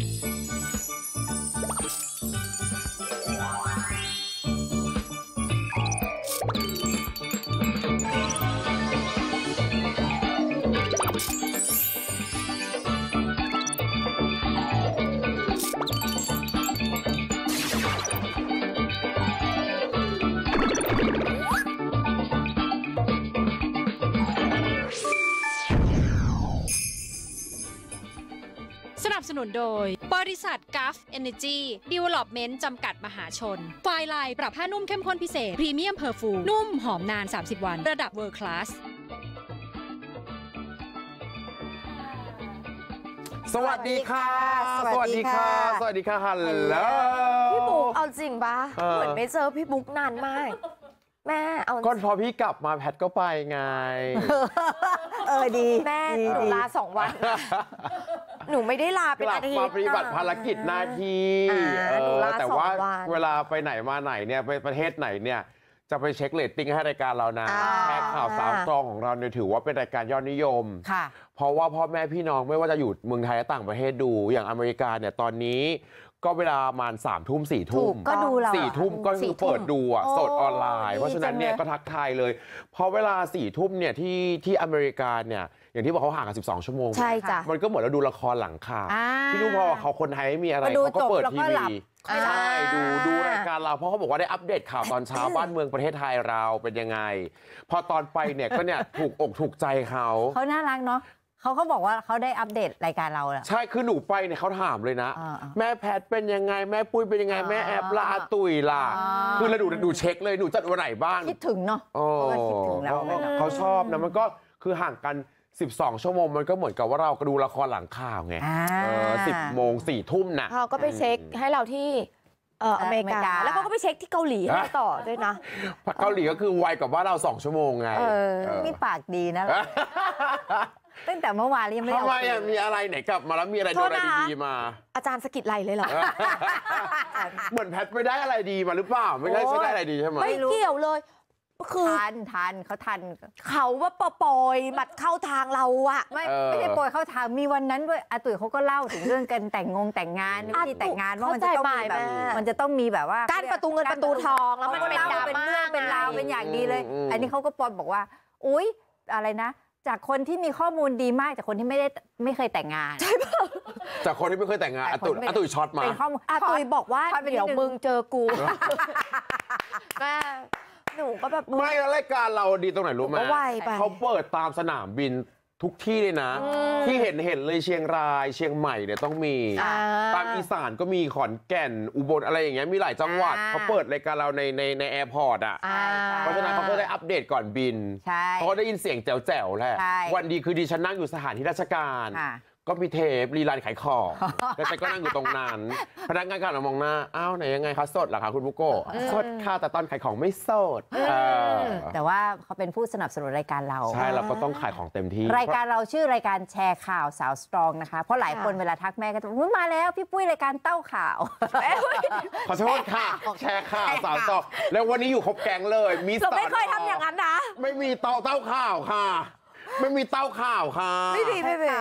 you. นุนโดยบริษัทกัฟเอเนจีดีเวลลอปเมนต์จำกัดมหาชน ไฟลายปรับผ้านุ่มเข้มข้นพิเศษพรีเมียมเพอร์ฟูนุ่มหอมนาน 30 วันระดับเวอร์คลาส สวัสดีค่ะ สวัสดีค่ะ สวัสดีค่ะ ฮัลโหลพี่บุ๊กเอาจริงปะเหมือนไม่เจอพี่บุ๊กนานมากแม่เอากนพอพี่กลับมาแพทก็ไปไง เออดี แม่หูลาสองวันหนูไม่ได้ลาเป็นอาทิตย์มาปฏิบัติภารกิจหน้าที่แต่ว่าเวลาไปไหนมาไหนเนี่ยไปประเทศไหนเนี่ยจะไปเช็คเลตติ้งให้รายการเรานะแค่ข่าวสาวตรองของเราเนี่ยถือว่าเป็นรายการยอดนิยมค่ะ เพราะว่าพ่อแม่พี่น้องไม่ว่าจะอยู่เมืองไทยต่างประเทศดู อย่างอเมริกาเนี่ยตอนนี้ก็เวลาประมาณสามทุ่มสี่ทุ่มก็ดูสี่ทุ่มก็คือเปิดดูสดออนไลน์ เพราะฉะนั้นเนี่ยก็ทักทายเลย พอเวลาสี่ทุ่มเนี่ยที่ที่อเมริกาเนี่ยอย่างที่บอกเขาห่างกัน 12 ชั่วโมงใช่จ้ะมันก็เหมือนเราดูละครหลังข่าวพี่นุ่พอเขาคนไทยไม่มีอะไรเขาก็เปิดทีวีใช่ดูดูรายการเราเพราะเขาบอกว่าได้อัปเดตข่าวตอนเช้าบ้านเมืองประเทศไทยเราเป็นยังไง พอตอนไปเนี่ยก็เนี่ยถูกอกถูกใจเขาเขาน่ารักเนาะเขาก็บอกว่าเขาได้อัปเดตรายการเราแลใช่คือหนูไปเนี่ยเขาถามเลยนะแม่แพทเป็นยังไง แม่ปุ้ยเป็นยังไงแม่แอบลาตุยล่ะาคือเราดูดูเช็คเลยหนูจัดวันไหนบ้างคิดถึงเนาะเขาก็คิดถึงล้วเขาชอบนะมันก็คือห่างกัน12ชั่วโมงมันก็เหมือนกับว่าเราก็ดูละครหลังข่าวไงเออสิบโมงสี่ทุ่มน่ะเขาก็ไปเช็คให้เราที่เอออเมริกาแล้วเขาก็ไปเช็คที่เกาหลีให้ต่อด้วยนะเกาหลีก็คือไวกว่าเราสองชั่วโมงไงเออีปากดีนะตั้งแต่เมื่อวานยังไม่ได้ทำอไมะมีอะไรไหนกลับ มาแล้วมีอะไรโดนอะไรดีๆมา อาจารย์สกิดไหลเลยเหรอเหมือนแพทย์ไม่ได้อะไรดีมาหรือเปล่าไม่ได้ไอใช่ได้อะไรดีใช่ไหมไม่เกี่ยวเลยคือทันทันเขาทันเขาว่าปปอยบัดเข้าทางเราอะไม่ไม่ใช่ปอยเข้าทางมีวันนั้นด้วยอาตุ๋ยเขาก็เล่าถึงเรื่องกันแต่งงงแต่งงานวิธีแต่งงานว่ามันจะต้องมีแบบมันจะต้องมีแบบว่า การประตูเงินประตูทองแล้วมันเป็นดราม่าเป็นเรื่องเป็นราวเป็นอย่างดีเลย อันนี้เขาก็ปอยบอกว่าอุ้ยอะไรนะ จากคนที่มีข้อมูลดีมาก จากคนที่ไม่ได้ไม่เคยแต่งงานใช่ป่ะจากคนที่ไม่เคยแต่งงาน อตุ๋ยอตุ๋ยช็อตมาอตุ๋ยบอกว่าเดี๋ยวมึงเจอกูหนูก็แบบไม่แล้วรายการเราดีตรงไหนรู้ไหมไเขาเปิดตามสนามบินทุกที่เลยนะ ที่เห็นเห็นเลยเชียงราย เชียงใหม่เนี่ยต้องมี ตามอีสานก็มีขอนแก่น อุบลอะไรอย่างเงี้ยมีหลายจังหวัด เขาเปิดรายการเราในในในแอร์พอร์ตอ่ะ เพราะฉะนั้นเขาก็ได้อัปเดตก่อนบินเขาได้ยินเสียงแจ๋วแจ๋วแหละวันดีคือดีฉันนั่งอยู่สถานที่ราชการก็มีเทปรีลันไขายอแล้วจก็นั่งอยู่ตรงนั้น พนักงานก็หัมองหน้า อ้าว ไหนยังไงคะ สดเหรอคะคุณบุโกะสดค่ะแต่ตอนขายของไม่สดแต่ว่าเขาเป็นผู้สนับสนุนรายการเรา ใช่ เราก็ต้องขายของเต็มที่ รายการเราชื่อรายการแชร์ข่าวสาวสตรองนะคะ เพราะหลายคนเวลาทักแม่ก็จะมาแล้ว พี่ปุ้ยรายการเต้าข่าวขอโทษค่ะแชร์ข่าวสาวสตรองแล้ววันนี้อยู่ครบแกงเลยมีเราไม่เคยทำอย่างนั้นนะ ไม่มีเต้าเต้าข่าวค่ะไม่มีเต้าข่าวค่ะ ไม่มีไม่มี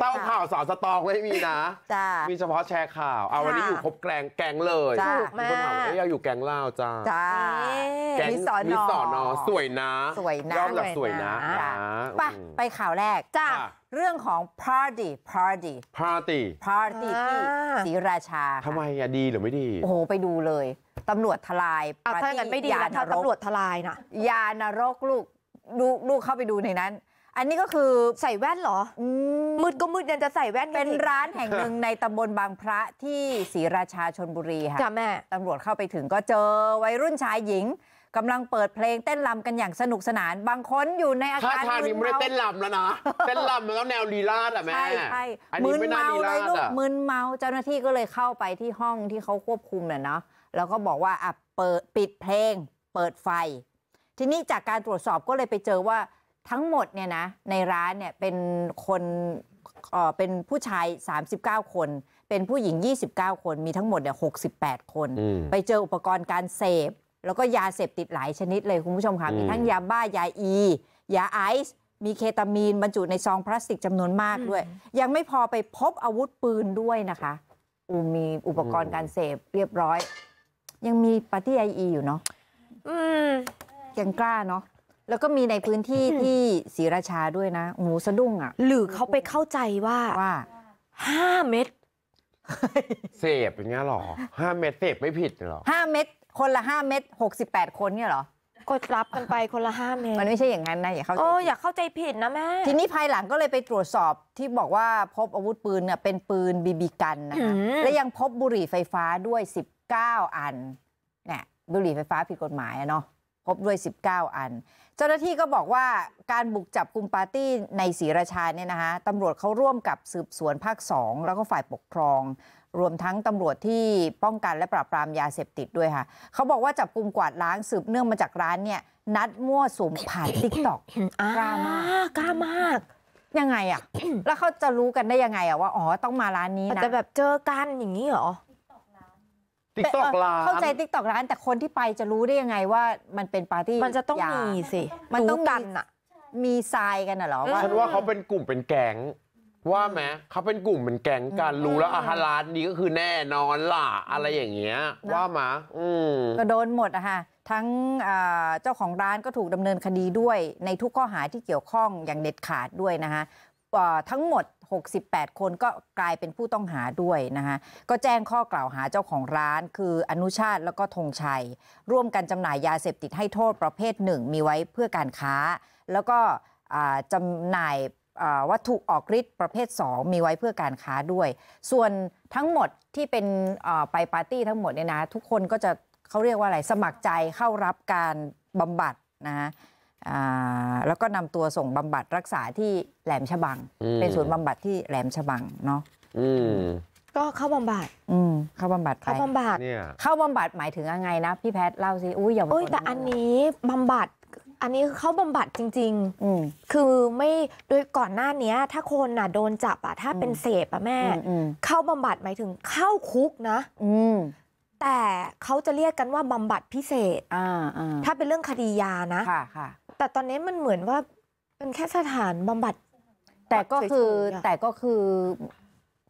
เต้าข่าวสาวสตองไม่มีนะจ้ามีเฉพาะแชร์ข่าวเอาวันนี้อยู่ครบแกงแกงเลยจ้ะมีคนถามว่าอ้ยอยากอยู่แกงเล่าจ้าจ้าแกงมีสอนอมีสอนอสวยนะสวยนะยอมแบบสวยนะจ้ะไปข่าวแรกจ้าเรื่องของ party party p าร์ตี้ party ที่ศรีราชาทำไมอะดีหรือไม่ดี โอ้โหไปดูเลย ตำรวจทลายปาถ้างั้นไม่ดียาแล้วนถ้ารกตำรวจทลายนะยานรกลูกลูกลูกเข้าไปดูในนั้นอันนี้ก็คือใส่แว่นเหรอ มืดก็มืดยังจะใส่แว่นเป็นร้านแห่งหนึ่งในตำบลบางพระที่ศรีราชาชนบุรีค่ะจ้าแม่ตำรวจเข้าไปถึงก็เจอวัยรุ่นชายหญิงกำลังเปิดเพลงเต้นรำกันอย่างสนุกสนานบางคนอยู่ในอาถาการทางนี้ไม่ได้เต้นลำแล้วนะ เต้นลำแล้วแนวลีลาดอ่ะแม่ใช่ใช่ันมึนนเมาเลยลูกอมึนเมาเจ้าหน้าที่ก็เลยเข้าไปที่ห้องที่เขาควบคุมเนี่ยเนาะแล้วก็บอกว่าอ่ะเปิดปิดเพลงเปิดไฟ ทีนี้จากการตรวจสอบก็เลยไปเจอว่าทั้งหมดเนี่ยนะในร้านเนี่ยเป็นคนเออเป็นผู้ชาย 39 คน เป็นผู้หญิง 29 คนมีทั้งหมดเนี่ย68 คนไปเจออุปกรณ์การเสพ แล้วก็ยาเสพติดหลายชนิดเลยคุณผู้ชมค่ะมีทั้งยาบ้ายาอียาไอซ์มีเคตามีนบรรจุในซองพลาสติกจำนวนมากด้วยยังไม่พอไปพบอาวุธปืนด้วยนะคะ อูมีอุปกรณ์การเสพเรียบร้อย ยังมีปาร์ตี้ไออีอยู่เนาะยังกล้าเนาะแล้วก็มีในพื้นที่ที่ศรีราชาด้วยนะหนูสะดุ้งอ่ะหรือเขาไปเข้าใจว่าว่าห้าเม็ดเสพอย่างเงี้ยหรอห้าเม็ดเสพไม่ผิดหรอห้าเม็ดคนละห้าเม็ดหกสิบแปดคนเนี่ยหรอก็รับกันไปคนละห้าเม็ดมันไม่ใช่อย่างนั้นนะ อย่าเข้าใจโอ้อย่าเข้าใจผิดนะแม่ ทีนี้ภายหลังก็เลยไปตรวจสอบที่บอกว่าพบอาวุธปืนเนี่ยเป็นปืนบีบีกันนะคะและยังพบบุหรี่ไฟฟ้าด้วยสิบเก้าอันเนี่ยบุหรี่ไฟฟ้าผิดกฎหมายเนาะพบด้วยสิบเก้าอันจ้าหน้าที่ก็บอกว่าการบุกจับกลุ่มปาร์ตี้ในศรีราชาเนี่ยนะคะตำรวจเขาร่วมกับสืบสวนภาคสองแล้วก็ฝ่ายปกครอง รวมทั้งตำรวจที่ป้องกันและปราบปรามยาเสพติดด้วยค่ะเขาบอกว่าจับกลุ่มกวาดล้างสืบเนื่องมาจากร้านเนี่ยนัดมั่วสุมผ่านติ๊กต็อกกล้ามากกล้ามาก ยังไงอะแล้วเขาจะรู้กันได้ยังไงอะว่าอ๋อต้องมาร้านนี้นะแต่แบบเจอกันอย่างนี้เหรอติ๊กตอกร้านเข้าใจติ๊กตอกร้านแต่คนที่ไปจะรู้ได้ยังไงว่ามันเป็นปาร์ตี้มันจะต้องมีสิมันต้องกันอะมีทรายกันน่ะเหรอว่าฉันว่าเขาเป็นกลุ่มเป็นแก๊งว่าไหมเขาเป็นกลุ่มเป็นแก๊งกันรู้แล้วอาหารร้านนี้ก็คือแน่นอนล่ะ อะไรอย่างเงี้ยว่ามาอืมก็โดนหมดอะคะทั้งเจ้าของร้านก็ถูกดำเนินคดีด้วยในทุกข้อหาที่เกี่ยวข้องอย่างเด็ดขาดด้วยนะคะทั้งหมด68 คนก็กลายเป็นผู้ต้องหาด้วยนะคะก็แจ้งข้อกล่าวหาเจ้าของร้านคืออนุชาติแล้วก็ธงชัย ร่วมกันจำหน่ายยาเสพติดให้โทษประเภทหนึ่งมีไว้เพื่อการค้า แล้วก็จำหน่ายวัตถุออกฤทธิ์ประเภท 2 มีไว้เพื่อการค้าด้วย ส่วนทั้งหมดที่เป็นไปปาร์ตี้ทั้งหมดเนี่ยนะทุกคนก็จะเขาเรียกว่าอะไรสมัครใจเข้ารับการบำบัดนะแล้วก็นำตัวส่งบำบัดรักษาที่แหลมฉบังเป็นศูนย์บำบัดที่แหลมฉบังเนาะก็เข้าบำบัดอืเข้าบำบัดเข้าบำบัดเนี่ยเข้าบำบัดหมายถึงยังไงนะพี่แพทเล่าสิอุ้ยอย่าบอเลยแต่อันนี้บำบัด อันนี้เข้าบำบัดจริงๆอืคือไม่โดยก่อนหน้านี้ถ้าคนน่ะโดนจับอ่ะถ้าเป็นเสพอ่ะแม่ เข้าบำบัดหมายถึงเข้าคุกนะอืแต่เขาจะเรียกกันว่าบำบัดพิเศษอ่าถ้าเป็นเรื่องคดียานะค่ะค่ะแต่ตอนนี้มันเหมือนว่าเป็นแค่สถานบำบัดแต่ก็คือแต่ก็คือ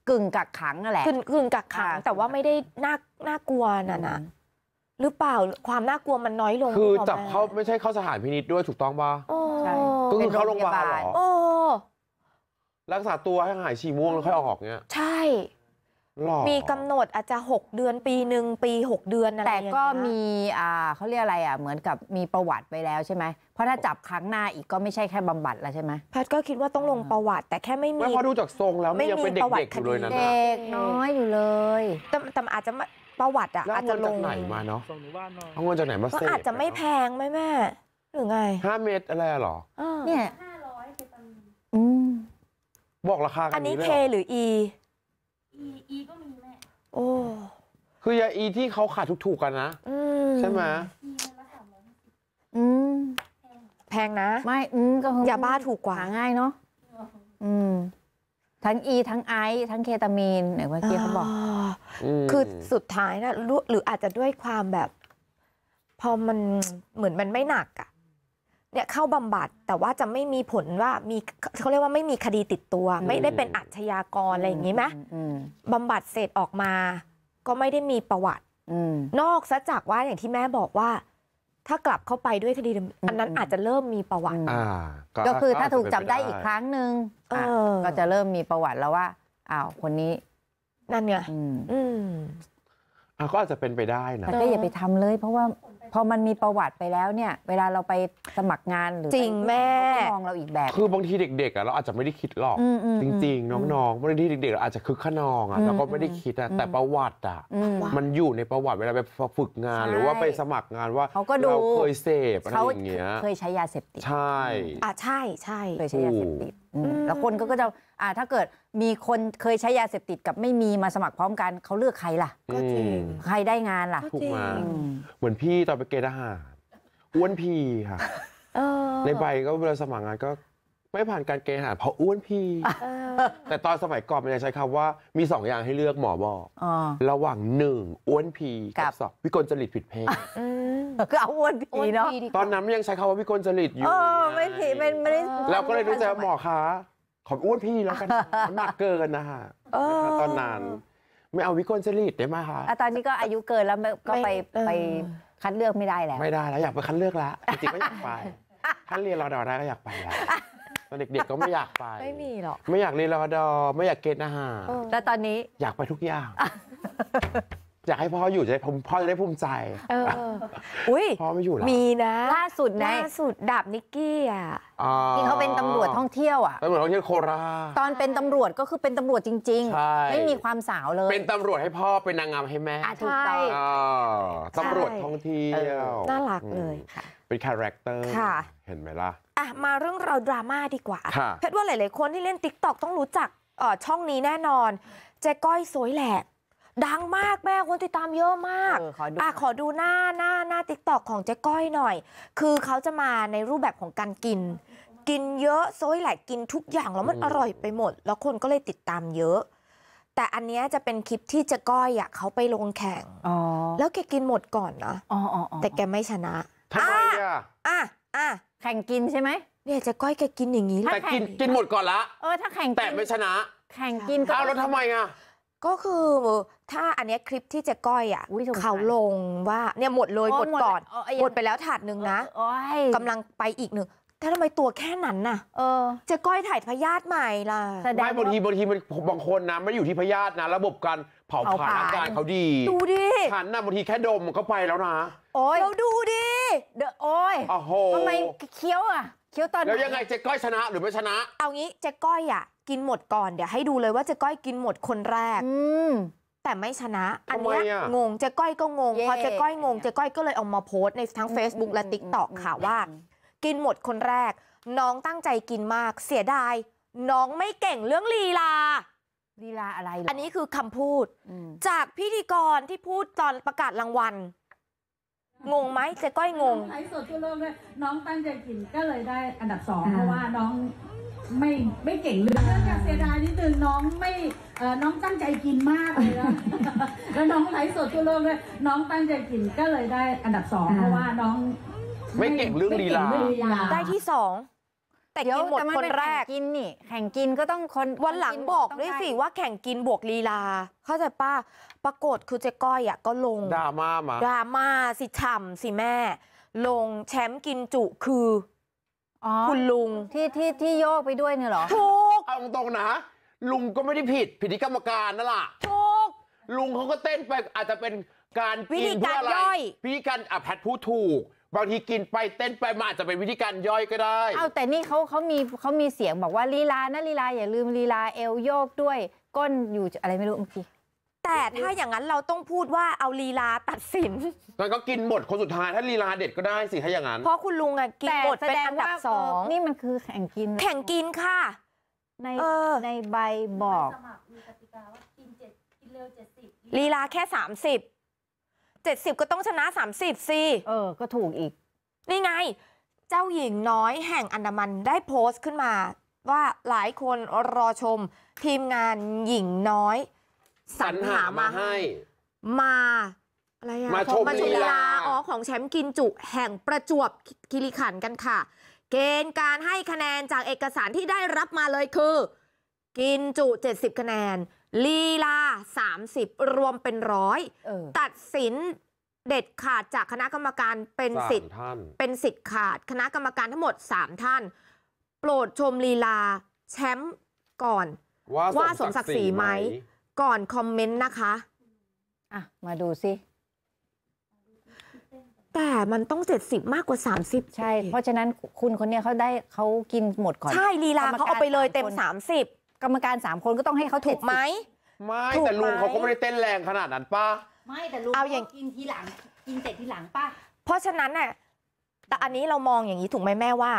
กึ่งกักขังนั่นแหละกึ่งกักขังแต่ว่าไม่ได้น่าน่ากลัวน่ะนะหรือเปล่าความน่ากลัวมันน้อยลงคือ จับเขาไม่ใช่เข้าสถานพินิษด้วยถูกต้องป่ะใช่ก็คือเข้าโรงพยาบาลหรอรักษาตัวให้หายฉี่ม่วงแล้วค่อยออกเนี้ย ใช่มีกำหนดอาจจะ6เดือน ปีหนึ่งปี6เดือนอะไรแต่ก็มีอ่าเขาเรียกอะไรอ่ะเหมือนกับมีประวัติไปแล้วใช่ไหมราะถ้าจับครั้งหน้าอีกก็ไม่ใช่แค่บำบัดแล้วใช่ไหมแพทก็คิดว่าต้องลงประวัติแต่แค่ไม่มีไม่พอดูจากทรงแล้วไม่ยังเป็นเด็กๆอยู่เลยนะเด็กน้อยอยู่เลยแต่แต่อาจจะประวัติอะอาจจะลงไหนมาเนาะเอาเงินจากไหนมาเส็อาจจะไม่แพงไหมแม่หรือไงห้าเมตรอะไรหรอเนี่ยห้าร้อยจือตันบอกราคาอันนี้เคหรืออีอีอีก็มีแม่โอ้คือยาอีที่เขาขาดถูกๆ กันนะใช่ไหมอืมแพงนะไม่อืมก็ยาบ้าถูกกว่าหง่ายเนาะอืม ทั้งอี ทั้งไอทั้งเคตามีนไหนเมื่อกี้เขาบอกคือสุดท้ายนะหรืออาจจะด้วยความแบบ พอมันเหมือนมันไม่หนักอะเนี่ยเข้าบาบัดแต่ว่าจะไม่มีผลว่ามีเขาเรียกว่าไม่มีคดีติดตัว ไม่ได้เป็นอาชญากร อะไรอย่างนี้ไหมบืมบำบัดเสร็จออกมา ก็ไม่ได้มีประวัติอนอกซะจากว่าอย่างที่แม่บอกว่าถ้ากลับเข้าไปด้วยคดีอันนั้นอาจจะเริ่มมีประวัติก็คือถ้าถูกจับได้อีกครั้งหนึ่งก็จะเริ่มมีประวัติแล้วว่าอ้าวคนนี้ นั่นไงก็อาจจะเป็นไปได้นะแต่ก็อย่าไปทำเลย เพราะว่าพอมันมีประวัติไปแล้วเนี่ย เวลาเราไปสมัครงานหรือริงแม่ก็มองเราอีกแบบ คือบางทีเด็กๆเราอาจจะไม่ได้คิดหรอกจริง ๆ น้องๆบางทีเด็กๆเราอาจจะคึกขนองอ่ะแล้เราก็ไม่ได้คิดอ่ะแต่ประวัติอ่ะมันอยู่ในประวัติเวลาไปฝึกงานหรือว่าไปสมัครงานว่าเราเคยเสพอะไรเอย่างเงี้ยเคยใช้ยาเสพติดใช่อ่ะใช่ใช่เคยใช้ยาเสพติดแล้วคนก็จะอ่าถ้าเกิดมีคนเคยใช้ยาเสพติดกับไม่มีมาสมัครพร้อมกันเขาเลือกใครล่ะ ก็จริง ใครได้งานล่ะถูกมาเหมือนพี่ตอนไปเกณฑ์ทหาร อ้วนพีค่ะ ในใบก็เวลาสมัครงานก็ไม่ผ่านการเกณฑ์ทหารเพราะอ้วนพี่แต่ตอนสมัยก่อนมันยังใช้คำว่ามีสองอย่างให้เลือกหมอบอกระหว่างหนึ่งอ้วนพีกับสองวิกลจริตผิดเพศก็เอาอ้วนพีเนาะตอนนั้นยังใช้คำว่าวิกลจริตอยู่ไม่ผเป็นไม่ได้เราก็เลยรู้ใจว่าหมอคะขออ้วนพี่แล้วกันหนักเกินนะฮะตอนนั้นไม่เอาวิกลจริตได้ไหมคะตอนนี้ก็อายุเกินแล้วก็ไปไปคัดเลือกไม่ได้แล้วไม่ได้แล้วอยากไปคัดเลือกแล้วจริงๆก็อยากไปถ้าเรียนรอดอได้ก็อยากไปแล้วตอนเด็กๆ ก็ไม่อยากไป ไม่มีหรอก ไม่อยากเรียนรอดอไม่อยากเกณฑ์อาหารแต่ตอนนี้อยากไปทุกอย่าง อยากให้พ่ออยู่จะได้พ่อจะได้ภูมิใจ เอออุ้ยพ่อไม่อยู่แล้วมีนะล่าสุดนะล่าสุดดาบนิกกี้อ่ะที่เขาเป็นตำรวจท่องเที่ยวอ่ะตำรวจท่องเที่ยวโคราชตอนเป็นตำรวจก็คือเป็นตำรวจจริงๆไม่มีความสาวเลย เป็นตำรวจให้พ่อเป็นนางงามให้แม่ถูกต้องตำรวจท่องเที่ยวน่ารักเลยค่ะเป็นคาแรคเตอร์เห็นไหมล่ะ อ่ะ มาเรื่องราวดราม่าดีกว่าเพชรว่าหลาย ๆ คนที่เล่นติ๊กต็อกต้องรู้จักช่องนี้แน่นอนเจ๊ก้อยสวยแหลกดังมากแม่ คนติดตามเยอะมากออขออ่ะ ขอดูหน้าหน้าหน้าติ๊กตอกของเจ๊ก้อยหน่อย คือเขาจะมาในรูปแบบของการกิน กินเยอะโซยแหลกกินทุกอย่างแล้วมันอร่อยไปหมดแล้วคนก็เลยติดตามเยอะ แต่อันนี้จะเป็นคลิปที่เจ๊ก้อยอ่ะเขาไปลงแข่งแล้วแกกินหมดก่อนนะแต่แกไม่ชนะทำาไมอ่ะอ่ะอ่ะแข่งกินใช่ไหมเนี่ยจะก้อยแกกินอย่างนี้แต่กินกินหมดก่อนละเออถ้าแข่งแต่ไม่ชนะ แข่งกินก็าแล้วทำไมอ่ะก็คือถ้าอันนี้คลิปที่เจะก้อยอ่ะเขาลงว่าเนี่ยหมดเลยหมดก่อนหมดไปแล้วถาดหนึ่งนะกำลังไปอีกหนึ่งแต่ทำไมตัวแค่นั้นน่ะ เออ จะก้อยถ่ายพยาธิใหม่ล่ะไม่บางทีบางทีบางคนนะไม่อยู่ที่พยาธินะระบบการเผาผลาญร่างกายเขาดี ดูดิ ฉันน่ะบางทีแค่ดมก็ไปแล้วนะ โอ้ยเราดูดิ เดอะโอ้ยโอ้โหทำไมเคี้ยวอ่ะ เคี้ยวตอนแล้วยังไงเจ๊ก้อยชนะหรือไม่ชนะ เอางี้เจ๊ก้อยอ่ะ กินหมดก่อนเดี๋ยวให้ดูเลยว่าเจ๊ก้อยกินหมดคนแรก อืแต่ไม่ชนะ อันนี้งงเจ๊ก้อยก็งงพอเจ๊ก้อยงงเจ๊ก้อยก็เลยเอามาโพสในทั้ง Facebook และ Tik t o อกค่ะว่า กินหมดคนแรกน้องตั้งใจกินมากเสียดาย น้องไม่เก่งเรื่องลีลาลีลาอะไร อันนี้คือคำพูดจากพิธีกรที่พูดตอนประกาศรางวัล งงไหมเจ๊ก้อยงงไล้สดทั่วโลกเ้วยน้องตั้งใจกินก็เลยได้ อันดับสองเพราะว่า น้องไม่ไม่เก่งเรื่องเรื่องจรเสียดายนิดนึงน้องไม่ เอ่อน้องตั้งใจกินมากเลยนะแล้วน้องไลสดทั่วโลกเ้วยน้องตั้งใจกินก็เลยได้ อันดับสองเพราะว่า น้อง ไม่เก่งเรื่องไม่เก่งเรื่องลีลาได้ที่สองแต่กินหมดคนแรกกินนี่ แข่งกินก็ต้องคน วันหลังบอกด้วยสิ ว่าแข่งกินบวกลีลา เข้าใจป้าปรากฏคือเจ๊ก้อยอ่ะก็ลงดราม่ามาดราม่าสิฉ่ำสิแม่ ลงแชมป์กินจุคือคุณลุง ที่ที่ที่โยกไปด้วยเนี่ยหรอถูกเอาตรงๆนะ ลุงก็ไม่ได้ผิด ผิดที่กรรมการนั่นแหละถูกลุงเขาก็เต้นไปอาจจะเป็นการกินเพืร่อะไรพีกันอ่ะแพทพูดถูกบางทีกินไปเต้นไปมาจะเป็นวิธีการย่อยก็ได้เอาแต่นี่เขาเขามีเขามีเสียงบอกว่าลีลานะลีลาอย่าลืมลีลาเอวโยกด้วย ก้นอยู่อะไรไม่รู้เมื่อกี้แต่ถ้าอย่างนั้นเราต้องพูดว่าเอาลีลาตัดสินแั้ก็กินหมดคนสุดท้ายถ้าลีลาเด็ดก็ได้สิถ้าอย่างนั้นเพราะคุณลุงอะกินหมดเป็นอันดับสองนี่มันคือแข่งกิน แข่งกินค่ะ ในในใบบอกลีลาแค่ 30เจ็ดสิบก็ต้องชนะสามสิบสี่เออ ก็ถูกอีก นี่ไงเจ้าหญิงน้อยแห่งอันดามันได้โพสต์ขึ้นมา ว่าหลายคนรอชม ทีมงานหญิงน้อยสรรหามาให้ มาอะไรอะมาชมลีลา อ๋อของแชมป์กินจุแห่งประจวบคิริขันกันค่ะ เกณฑ์การให้คะแนนจากเอกสารที่ได้รับมาเลยคือ กินจุ 70 คะแนนลีลา 30 รวมเป็นร้อยตัดสินเด็ดขาดจากคณะกรรมการเป็นสิทธิ์เป็นสิทธิ์ขาด คณะกรรมการทั้งหมด 3 ท่าน โปรดชมลีลาแชมป์ก่อน ว่าสมศักดิ์ศรีไหม ก่อนคอมเมนต์นะคะ อ่ะ มาดูสิ แต่มันต้อง70มากกว่า 30ใช่ เพราะฉะนั้นคุณคนนี้เขาได้เขากินหมดก่อน ใช่ลีลาเขาเอาไปเลยเต็ม 30กรรมการสามคนก็ต้องให้เขาถูกไหมไม่แต่ลุงเขาก็ไม่ได้เต้นแรงขนาดนั้นป้าไม่แต่ลุงเอาอย่างกินทีหลังกินเสร็จทีหลังป้าเพราะฉะนั้นน่ะแต่อันนี้เรามองอย่างนี้ถูกไหมแม่ว่า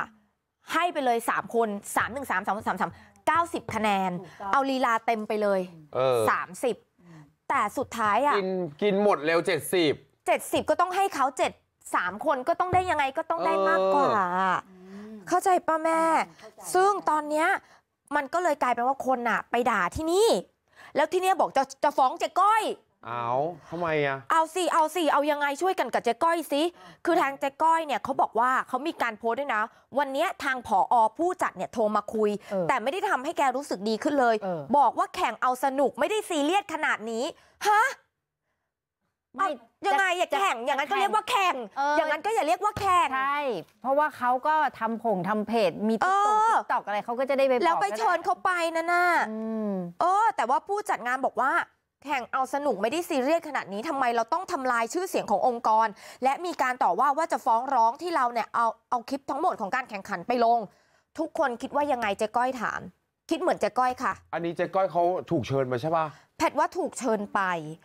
ให้ไปเลย3คน3 1 3า3 3 90คะแนนมเกะแนน เอาลีลาเต็มไปเลยเออสิบ30แต่สุดท้ายอ่ะกินกินหมดเร็ว70 70ก็ต้องให้เขา7 3คนก็ต้องได้ยังไงก็ต้องได้มากกว่าเข้าใจป้าแม่ ซึ่งตอนเนี้ยมันก็เลยกลายเป็นว่าคนอะไปด่าที่นี่ แล้วที่เนี่ยบอกจะจะฟ้องเจ๊ก้อยเอาทำไมอะเอาสิเอาสิเอายังไงช่วยกันกับเจ๊ก้อยสิคือทางเจ๊ก้อยเนี่ยเขาบอกว่าเขามีการโพสต์ด้วยนะ วันนี้ทางผออผู้จัดเนี่ยโทรมาคุยออแต่ไม่ได้ทำให้แกรู้สึกดีขึ้นเลยเออบอกว่าแข่งเอาสนุกไม่ได้ซีเรียสขนาดนี้ฮะไม่ยังไงอย่าแข่งอย่างนั้นก็เรียกว่าแข่ง อย่างนั้นก็อย่าเรียกว่าแข่งใช่ เพราะว่าเขาก็ทำผงทำเพจมีติ๊กต็อกอะไรเขาก็จะได้ไปแล้วไปเชิญเขาไปนะน่ะเออ แต่ว่าผู้จัดงานบอกว่า แข่งเอาสนุกไม่ได้ซีเรียสขนาดนี้ ทำไมเราต้องทำลายชื่อเสียงขององค์กร และมีการต่อว่าว่าจะฟ้องร้องที่เราเนี่ยเอาเอาคลิปทั้งหมดของการแข่งขันไปลง ทุกคนคิดว่ายังไงเจ๊ก้อยถามคิดเหมือนเจ๊ก้อยค่ะ อันนี้เจ๊ก้อยเขาถูกเชิญมาใช่ปะแพทว่าถูกเชิญไป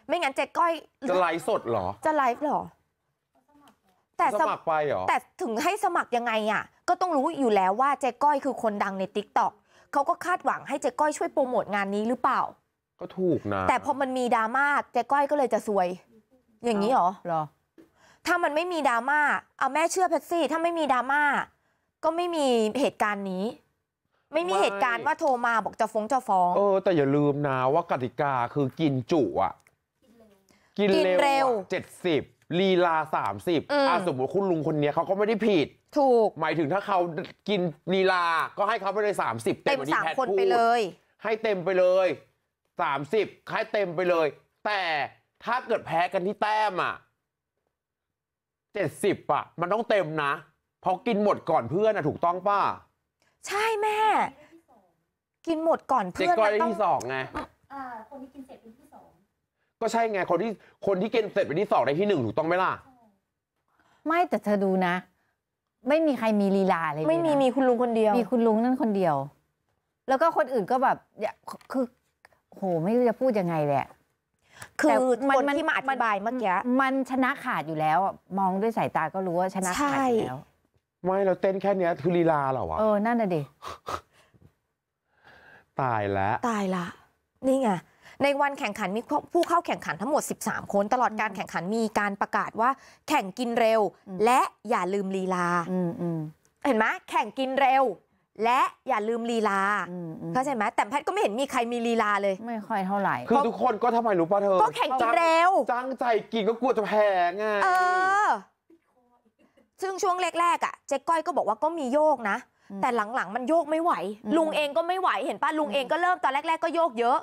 ไม่งั้นเจ๊ก้อยจะไลฟ์สดเหรอ จะไลฟ์เหรอ แต่สมัครไปเหรอ แต่ถึงให้สมัครยังไง อ่ะ ก็ต้องรู้อยู่แล้วว่าเจ๊ก้อยคือคนดังในติ๊กต็อกเขาก็คาดหวังให้เจ๊ก้อยช่วยโปรโมทงานนี้หรือเปล่า ก็ถูกนะ แต่พอมันมีดราม่าเจ๊ก้อยก็เลยจะซวย อย่างนี้เหรอหรอถ้ามันไม่มีดราม่าเอาแม่เชื่อแพทซี่ถ้าไม่มีดราม่าก็ไม่มีเหตุการณ์นี้ไม่มีเหตุการณ์ว่าโทรมาบอกจะฟ้องจะฟ้อง เออ แต่อย่าลืมนะว่ากติกาคือกินจุ อ่ะ กินเร็ว เจ็ดสิบลีลาสิบอ่าสมมติคุณลุงคนนี้เขาก็ไม่ได้ผิด ถูก หมายถึงถ้าเขากินลีลาก็ให้เขาไปเลยสสามิบเต็มสามคนไปเลย ให้เต็มไปเลยสสามิบใค้เต็มไปเลย แต่ถ้าเกิดแพ้กันที่แต้มอ่ะิบอ่ะ มันต้องเต็มนะเพราะกินหมดก่อนเพื่อนอ่ะ ถูกต้องป่ะใช่แม่ กินหมดก่อนเพื่อนเ้อกได้องที่สองไงอ่า คนที่กินเสร็จเป็นที่สองก็ใช่ไงคนที่คนที่กินเสร็จเป็นที่สองได้ที่หนึ่งถูกต้องไหมล่ะไม่แต่เธอดูนะ ไม่มีใครมีลีลาเลย ไม่มีมีคุณลุงคนเดียว มีคุณลุงนั่นคนเดียว แล้วก็คนอื่นก็แบบอย่าคือโหไม่รู้จะพูดยังไงเลยะคืแต่อมัคนที่มาอธิบายเมื่อกี้มันชนะขาดอยู่แล้ว มองด้วยสายตาก็รู้ว่าชนะขาดอยู่แล้วไม่เราเต้นแค่เนี้ยคือลีลาเหรอวะเออนั่นน่ะดิตายแล้วตายละ นี่ไง ในวันแข่งขันมีผู้เข้าแข่งขันทั้งหมด13คนตลอดการแข่งขันมีการประกาศว่าแข่งกินเร็ว และอย่าลืมลีลาเห็นไหมแข่งกินเร็ว และอย่าลืมลีลาเข้าใจไหมแต่แพทย์ก็ไม่เห็นมีใครมีลีลาเลย ไม่ค่อยเท่าไหร่คือทุกคนก็ทำไมรู้ป่ะเธอก็แข่งกินเร็วจังใจกินก็กลัวจะแพ้ไงเออซึ่งช่วงแรกๆอ่ะเจ๊ก้อยก็บอกว่าก็มีโยกนะแต่หลังๆ มันโยกไม่ไหว ลุงเองก็ไม่ไหว เห็นป่ะลุงเองก็เริ่มตอนแรก ๆก็โยกเยอะ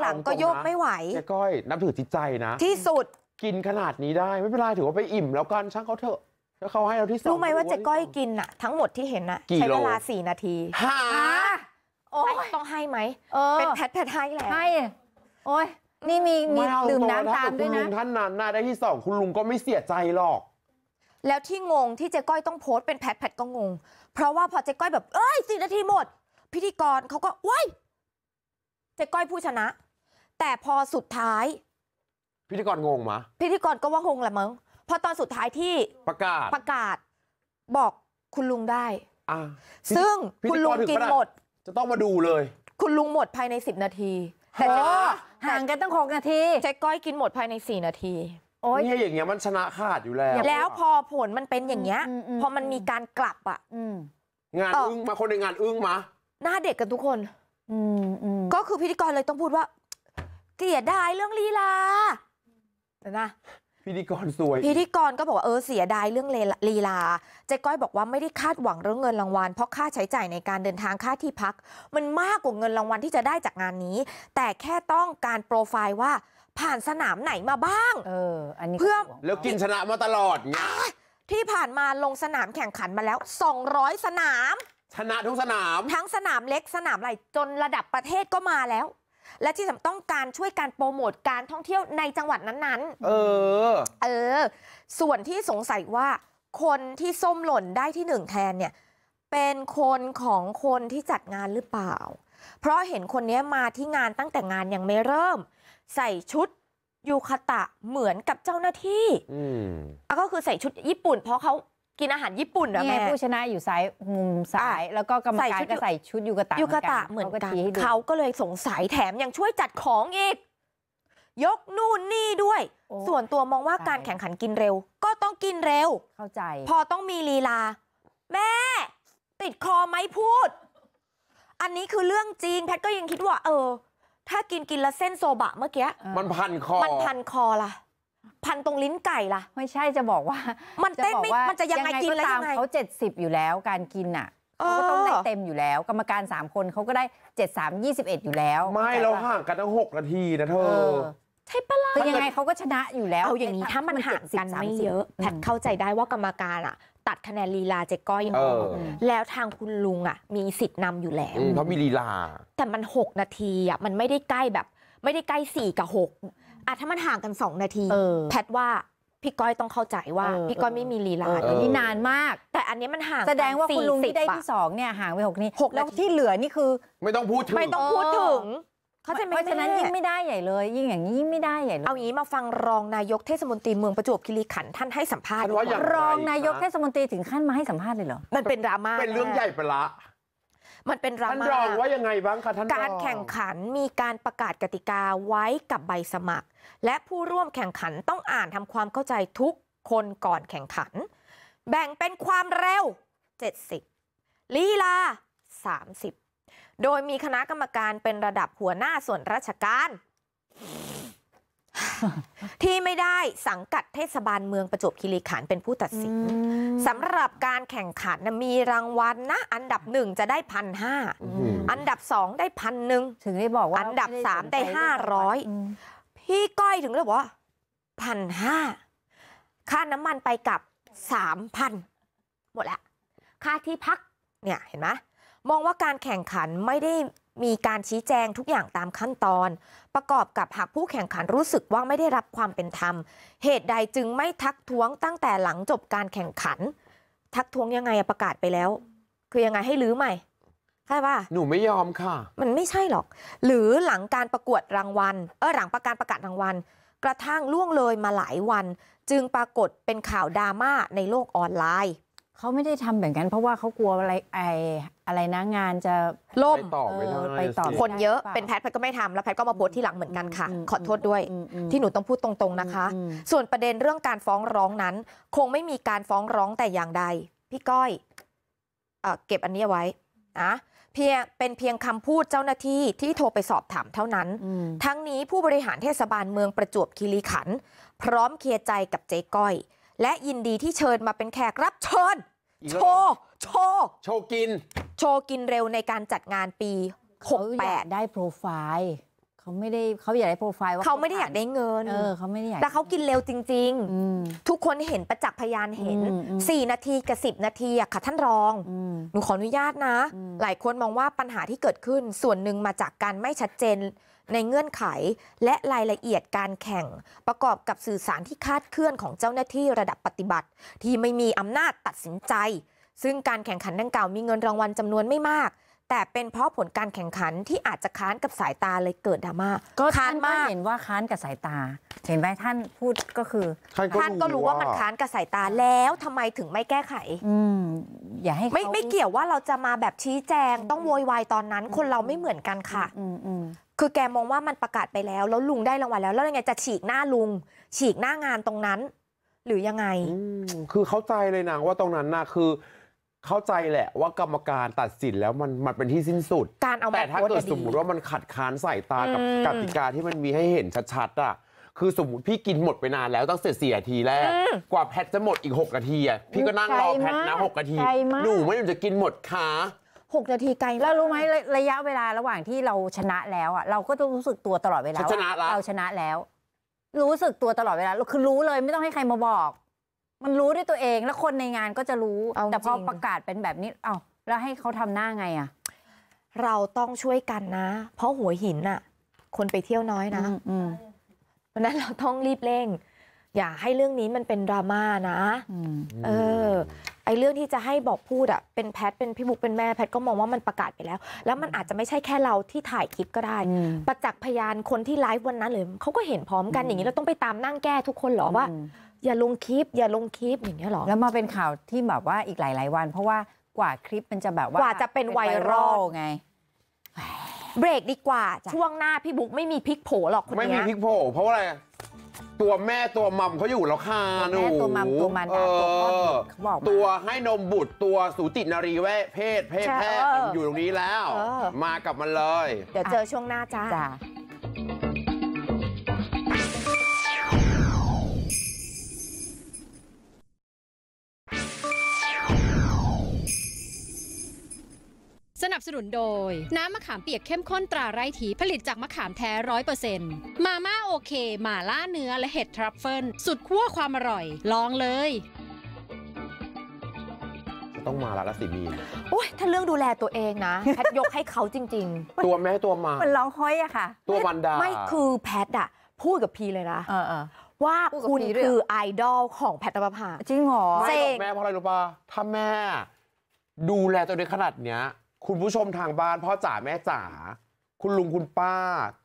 หลังๆก็โยกไม่ไหวเจ๊ก้อยนับถือจิตใจนะที่สุดกินขนาดนี้ได้ ไม่เป็นไรถือว่าไปอิ่มแล้วกันช่างเขาเถอะแล้วเขาให้เราที่สองรู้ไหมว่าเจ๊ก้อยกินอ่ะทั้งหมดที่เห็นอ่ะใช้เวลาสี่นาทีหาต้องให้ไหมเป็นแพทแพทให้แหละให้โอ้ยนี่มีมีดื่มน้ำตามด้วยนะท่านนั้นได้ที่สองคุณลุงก็ไม่เสียใจหรอกแล้วที่งง ที่เจ๊ก้อยต้องโพสต์เป็นแพทแพทก็งงเพราะว่าพอเจ๊ก้อยแบบเอ้ยสี่นาทีหมด พิธีกรเขาก็ว้ยเจ๊ก้อยผู้ชนะ แต่พอสุดท้าย พิธีกรงงมะพิธีกรก็ว่างงแหละมั้งพอตอนสุดท้ายที่ ประกาศประกาศ บอกคุณลุงได้ อ่า ซึ่งคุณลุงกินหมด จะต้องมาดูเลย คุณลุงหมดภายใน10นาที แต่ห่างกันตั้งหกนาทีเจ๊ก้อยกินหมดภายใน4นาทีนี่อย่างเงี้ยมันชนะขาดอยู่แล้ว แล้วพอผลมันเป็นอย่างเงี้ยพอมันมีการกลับอ่ะงานอึ้งมาคนในงานอึ้งมาหน้าเด็กกันทุกคนก็คือพิธีกรเลยต้องพูดว่าเกลียดดายเรื่องลีลาเห็นะพิธีกรสวยพิธีกรก็บอกว่าเออเสียดายเรื่องเลลีลาเจ๊ก้อยบอกว่าไม่ได้คาดหวังเรื่องเงินรางวัลเพราะค่าใช้จ่ายในการเดินทางค่าที่พัก มันมากกว่าเงินรางวัลที่จะได้จากงานนี้ แต่แค่ต้องการโปรไฟล์ว่าผ่านสนามไหนมาบ้างเอออันนี้เพื่อแล้วกินชนะมาตลอดไงที่ผ่านมาลงสนามแข่งขันมาแล้ว 200 สนาม ชนะทุกสนาม ทั้งสนามเล็กสนามใหญ่จนระดับประเทศก็มาแล้ว และที่สำต้องการช่วยการโปรโมทการท่องเที่ยวในจังหวัดนั้นๆ เออ เออ ส่วนที่สงสัยว่าคนที่ส้มหล่นได้ที่หนึ่งแทนเนี่ยเป็นคนของคนที่จัดงานหรือเปล่า เพราะเห็นคนนี้มาที่งานตั้งแต่งานยังไม่เริ่มใส่ชุดยูคาตะเหมือนกับเจ้าหน้าที่อก็คือใส่ชุดญี่ปุ่นเพราะเขากินอาหารญี่ปุ่นนะแม่ผู้ชนะอยู่ซ้ายมุมซ้ายแล้วก็กรรมการก็ใส่ชุดยูกาตะยูคาตะ เหมือนกันเขาก็เลยสงสัยแถมยังช่วยจัดของอีกยกนู่นนี่ด้วย ส่วนตัวมองว่าการแข่งขันกินเร็ว ก็ต้องกินเร็ว เข้าใจ พอต้องมีลีลา แม่ติดคอไหมพูด อันนี้คือเรื่องจริงแพทก็ยังคิดว่า เออถ้ากินกินละเส้นโซบะเมื่อกี้มันพันคอมันพันคอล่ะพันตรงลิ้นไก่ล่ะไม่ใช่จะบอกว่า มันเต้นไม่มันจะยังไงกินแล้วยังไงเขาเจ็ดสิบอยู่แล้วการกินอ่ะเขาก็ต้องได้เต็มอยู่แล้ว กรรมการสามคนเขาก็ได้เจ็ดสามยี่สิบเอ็ดอยู่แล้ว ไม่เราห่างกันตั้งหกนาทีนะเธอใช่ปะล่ะคือยังไงเขาก็ชนะอยู่แล้วเอาอย่างนี้ถ้ามันห่างกันไม่เยอะแพทเข้าใจได้ว่ากรรมการอ่ะตัดคะแนนลีลาเจ๊ก้อยออกแล้วทางคุณลุงอ่ะมีสิทธิ์นำอยู่แล้วเขามีลีลา แต่มัน 6 นาทีอ่ะมันไม่ได้ใกล้แบบ ไม่ได้ใกล้4กับ6อ่ะถ้ามันห่างกัน2นาที แพทว่าพี่ก้อยต้องเข้าใจว่าพี่ก้อยไม่มีลีลานี่นานมาก แต่อันนี้มันห่างแสดงว่าคุณลุงที่ได้ที่สองเนี่ยห่างไปหกนี่หกแล้วที่เหลือนี่คือ ไม่ต้องพูดถึงไม่ต้องพูดถึงเขาจะเพราะฉะนั้นยิ่งไม่ได้ใหญ่เลย ยิ่งอย่างนี้ยิ่งไม่ได้ใหญ่เลยเอางี้มาฟังรองนายกเทศมนตรีเมืองประจวบคีรีขันธ์ท่านให้สัมภาษณ์รองนายกเทศมนตรีถึงขั้นมาให้สัมภาษณ์เลยเหรอมันเป็นดราม่าเป็นเรื่องใหญ่ไปละมันเป็นรามาท่านรองว่ายังไงบ้างคะท่านการแข่งขันมีการประกาศกติกาไว้กับใบสมัคร และผู้ร่วมแข่งขันต้องอ่านทำความเข้าใจทุกคนก่อนแข่งขัน แบ่งเป็นความเร็ว 70 ลีลา 30โดยมีคณะกรรมการเป็นระดับหัวหน้าส่วนราชการ ที่ไม่ได้สังกัดเทศบาลเมืองประจวบคีรีขันธ์เป็นผู้ตัดสินสำหรับการแข่งขันมีรางวัลนะ อันดับหนึ่งจะได้พันห้าอันดับสองได้พันหนึ่งถึงได้บอกว่า อันดับสามได้ห้าร้อยพี่ก้อยถึงเลยบอกว่าพันห้าค่าน้ำมันไปกับสามพันหมดละค่าที่พักเนี่ยเห็นไหมมองว่าการแข่งขันไม่ได้มีการชี้แจงทุกอย่างตามขั้นตอน ประกอบกับหากผู้แข่งขันรู้สึกว่าไม่ได้รับความเป็นธรรม เหตุใดจึงไม่ทักท้วงตั้งแต่หลังจบการแข่งขัน ทักท้วงยังไงประกาศไปแล้ว คือยังไงให้ลื้อใหม่ใช่ป่ะหนูไม่ยอมค่ะ มันไม่ใช่หรอก หรือหลังการประกวดรางวัลเออหลังประกาศประกาศรางวัลกระทั่งล่วงเลยมาหลายวัน จึงปรากฏเป็นข่าวดราม่าในโลกออนไลน์เขาไม่ได้ทำแบบนั้น เพราะว่าเขากลัวอะไรไออะไรนะงานจะล่มไปต่อไปต่อคนเยอะเป็นแพทย์แพทย์ก็ไม่ทำแล้วแพทย์ก็มาโพสที่หลังเหมือนกันค่ะ ขอโทษด้วย ที่หนูต้องพูดตรง ๆนะคะ ส่วนประเด็นเรื่องการฟ้องร้องนั้น คงไม่มีการฟ้องร้องแต่อย่างใด พี่ก้อย เก็บอันนี้ไว้นะเพียงเป็นเพียงคำพูดเจ้าหน้าที่ที่โทรไปสอบถามเท่านั้น ทั้งนี้ผู้บริหารเทศบาลเมืองประจวบคีรีขันธ์พร้อมเคลียร์ใจกับเจ๊ก้อยและยินดีที่เชิญมาเป็นแขกรับเชิญโชว์โชว์โชว์กิน โชว์กินเร็วในการจัดงานปี 68 ได้โปรไฟล์เขาไม่ได้เขาอยากได้โปรไฟล์ว่าเขาไม่ได้อยากได้เงินเออเขาไม่ได้อยากแต่เขากินเร็วจริงๆ ทุกคนเห็นประจักษ์พยานเห็น 4 นาที กับ 10 นาทีอะค่ะท่านรอง หนูขออนุญาตนะ หลายคนมองว่าปัญหาที่เกิดขึ้น ส่วนหนึ่งมาจากการไม่ชัดเจนในเงื่อนไขและรายละเอียดการแข่งประกอบกับสื่อสารที่คาดเคลื่อนของเจ้าหน้าที่ระดับปฏิบัติ ที่ไม่มีอำนาจตัดสินใจ ซึ่งการแข่งขันดังกล่าวมีเงินรางวัลจำนวนไม่มาก แต่เป็นเพราะผลการแข่งขันที่อาจจะค้านกับสายตาเลยเกิดดราม่าก็ท่านกเห็นว่าค้านกับสายตา เห็นไหมท่านพูดก็คือท่านก็รู้ว่ามันค้านกับสายตาแล้วทำไมถึงไม่แก้ไข อือย่าให้ไม่ไม่เกี่ยวว่าเราจะมาแบบชี้แจง ต้องโวยวายตอนนั้นคนเราไม่เหมือนกันค่ะคือแกมองว่ามันประกาศไปแล้ว แล้วลุงได้รางวัลแล้ว แล้วยังไงจะฉีกหน้าลุงฉีกหน้างานตรงนั้น หรือยังไงคือเข้าใจเลยนะว่าตรงนั้นนะคือ เข้าใจแหละว่ากรรมการตัดสินแล้วมันมันเป็นที่สิ้นสุดการเอาแต่ถ้าเกิดสมมติว่ามันขัดขานสายตากับกติกาที่มันมีให้เห็นชัดๆอ่ะคือสมมติพี่กินหมดไปนานแล้วตั้งเสียนาทีแรกกว่าแพทจะหมดอีก 6 นาทีอ่ะพี่ก็นั่งรอแพทนะหกนาทีหนูไม่ยอมจะกินหมดขา6นาทีไกลแล้วรู้ไหมระยะเวลาระหว่างที่เราชนะแล้วอ่ะเราก็ต้องรู้สึกตัวตลอดเวลาชนะแล้วเราชนะแล้ว รู้สึกตัวตลอดเวลาคือรู้เลย ไม่ต้องให้ใครมาบอก มันรู้ด้วยตัวเองแล้วคนในงานก็จะรู้แต่พอประกาศเป็นแบบนี้ เอ้าแล้วให้เขาทำหน้าไงอ่ะเราต้องช่วยกันนะ เพราะหัวหินน่ะคนไปเที่ยวน้อยนะอืมเพราะนั้นเราต้องรีบเร่งอย่า ให้เรื่องนี้มันเป็นดราม่านะอเออไอ้เรื่องที่จะให้บอกพูดอะเป็นแพทเป็นพี่บุ๊กเป็นแม่แพทก็มองว่ามันประกาศไปแล้ว แล้วมันอาจจะไม่ใช่แค่เราที่ถ่ายคลิปก็ได้ประจักษ์พยานคนที่ไลฟ์วันนั้นเลยเขาก็เห็นพร้อมกันอย่างนี้เราต้องไปตามนั่งแก้ทุกคนหรอว่า อย่าลงคลิป อย่าลงคลิปอย่างนี้หรอแล้วมาเป็นข่าวที่แบบว่าอีกหลายๆวัน เพราะว่ากว่าคลิปมันจะแบบว่ากว่าจะเป็นไวรัลไงเบรกดีกว่าช่วงหน้าพี่บุ๊กไม่มีพลิกโผหรอกคนนี้ไม่มีพลิกโผเพราะอะไรตัวแม่ตัวมัมเขาอยู่แล้วค่ะ หนู แม่ตัวมัมตัวมันตัวพ่อบเขาบอกตัวให้นมบุตรตัวสูตินารีแวชเพศเพศแพทย์อยู่ตรงนี้แล้ว มากับมันเลย เดี๋ยวเจอช่วงหน้าจ้านับสนุนโดย น้ำมะขามเปียกเข้มข้นตราไร้ถีผลิตจากมะขามแท้ร้อยเปอร์เซ็นต์มาม่าโอเค หม่าล่าเนื้อและเห็ดทรัฟเฟิล สุดขั้วความอร่อย ลองเลยต้องมาละละสิมีโอ้ยถ้าเรื่องดูแลตัวเองนะแพทยกให้เขาจริง ๆ ตัวแม่ตัวมามันร้องห้อยอะค่ะ ตัววันดาไม่คือแพทอะพูดกับพีเลยนะว่าคุณคือไอดอลของแพทย์ประภาจริงหรอไม่หอกแม่เพราะอะไรรู้ป่ะถ้าแม่ ดูแลตัวเองขนาดเนี้ยคุณผู้ชมทางบ้านพ่อจ๋าแม่จ๋าคุณลุงคุณป้า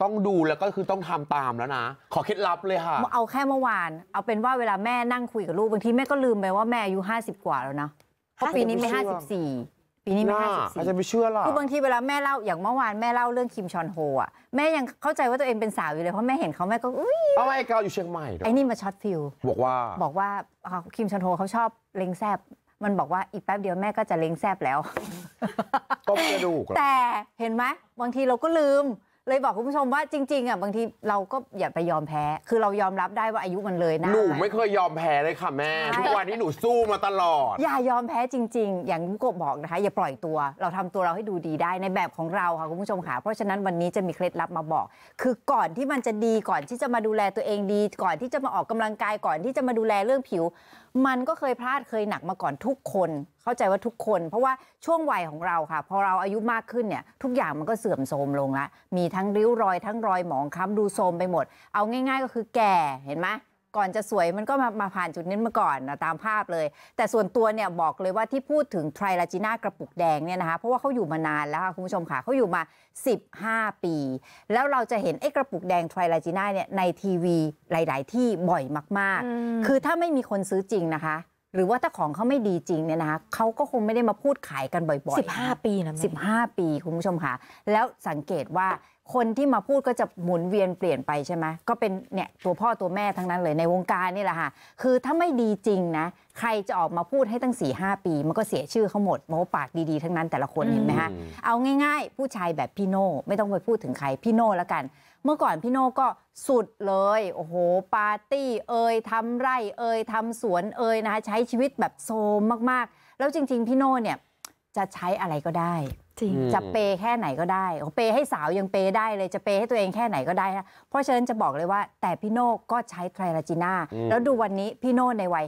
ต้องดูแล้วก็คือต้องทำตามแล้วนะ ขอเคล็ดลับเลยค่ะเอาแค่เมื่อวานเอาเป็นว่าเวลาแม่นั่งคุยกับลูก บางทีแม่ก็ลืมไปว่าแม่อายุ 50 กว่าแล้วนะเพราะปีนี้ไม่ 54 ปีนี้ไม่ห้าสอาจจะไม่เชื่อหรอกคือบางทีเวลาแม่เล่าอย่างเมื่อวานแม่เล่าเรื่องคิมชอนโฮอ่ะแม่ยังเข้าใจว่าตัวเองเป็นสาวอยู่เลยเพราะแม่เห็นเขาแม่ก็อุ้ยเอาไอ้เกาอยู่เชียงใหม่ไอ้นี่มาช็อตฟิลบอกว่าบอกว่า่าคิมชอนโฮเขาชอบเล็งแซบมันบอกว่าอีกแป๊บเดียว แม่ก็จะเล้งแซบแล้วต้มกระดูกแต่เห็นไหมบางทีเราก็ลืม เลยบอกคุณผู้ชมว่าจริง ๆอ่ะบางทีเราก็อย่าไปยอมแพ้ คือเรายอมรับได้ว่าอายุมันเลยหนะหนูไม่เคยยอมแพ้เลยค่ะแม่ทุกวันนี้หนูสู้มาตลอดอย่ายอมแพ้จริง ๆ อย่างที่กบบอกนะคะ อย่าปล่อยตัว เราทำตัวเราให้ดูดีได้ในแบบของเราค่ะคุณผู้ชมค่ะเพราะฉะนั้นวันนี้จะมีเคล็ดลับมาบอก คือก่อนที่มันจะดีก่อนที่จะมาดูแลตัวเองดี ก่อนที่จะมาออกกำลังกาย ก่อนที่จะมาดูแลเรื่องผิวมันก็เคยพลาดเคยหนักมาก่อนทุกคน เข้าใจว่าทุกคน เพราะว่าช่วงวัยของเราค่ะพอเราอายุมากขึ้นเนี่ย ทุกอย่างมันก็เสื่อมโทรมลงละมีทั้งริ้วรอยทั้งรอยหมองคล้ำดูโทรมไปหมด เอาง่ายๆก็คือแก่เห็นไหมก่อนจะสวยมันก็มามาผ่านจุดนี้มาก่อนนะตามภาพเลย แต่ส่วนตัวเนี่ยบอกเลยว่าที่พูดถึงไทรลาจิน่ากระปุกแดงเนี่ยนะคะเพราะว่าเขาอยู่มานานแล้วค่ะ คุณผู้ชมค่ะเขาอยู่มา 15 ปี แล้วเราจะเห็นไอ้กระปุกแดงไทรลาจิน่าเนี่ยในทีวีหลาย ๆ ที่บ่อยมาก ๆ คือถ้าไม่มีคนซื้อจริงนะคะ หรือว่าถ้าของเขาไม่ดีจริงเนี่ยนะคะเขาก็คงไม่ได้มาพูดขายกันบ่อยๆ15ปีนะ15 ปีคุณผู้ชมค่ะ แล้วสังเกตว่าคนที่มาพูดก็จะหมุนเวียนเปลี่ยนไปใช่ไหมก็เป็นเนี่ยตัวพ่อตัวแม่ทั้งนั้นเลยในวงการนี่แหละค่ะคือถ้าไม่ดีจริงนะใครจะออกมาพูดให้ตั้ง4ีหปี มันก็เสียชื่อเขาหมดโม้ปากดีๆทั้งนั้นแต่ละคนเห็นไหมคะเอาง่าย ๆ ผู้ชายแบบพี่โน่ไม่ต้องไปพูดถึงใครพี่โน่แล้วกัน เมื่อก่อนพี่โน่ก็สุดเลยโอ้โหปาร์ตี้ เอ่ยทำไร่เอ่ยทำสวนเอ่ยนะคะใช้ชีวิตแบบโซมมากๆ แล้วจริง ๆ พี่โน่เนี่ยจะใช้อะไรก็ได้จริง จะเปแค่ไหนก็ได้ เปให้สาวยังเปได้เลย จะเปให้ตัวเองแค่ไหนก็ได้นะเพราะฉะนั้นจะบอกเลยว่าแต่พี่โน่ก็ใช้ไทรลาจิน่าแล้วดูวันนี้ พี่โน่ในวัย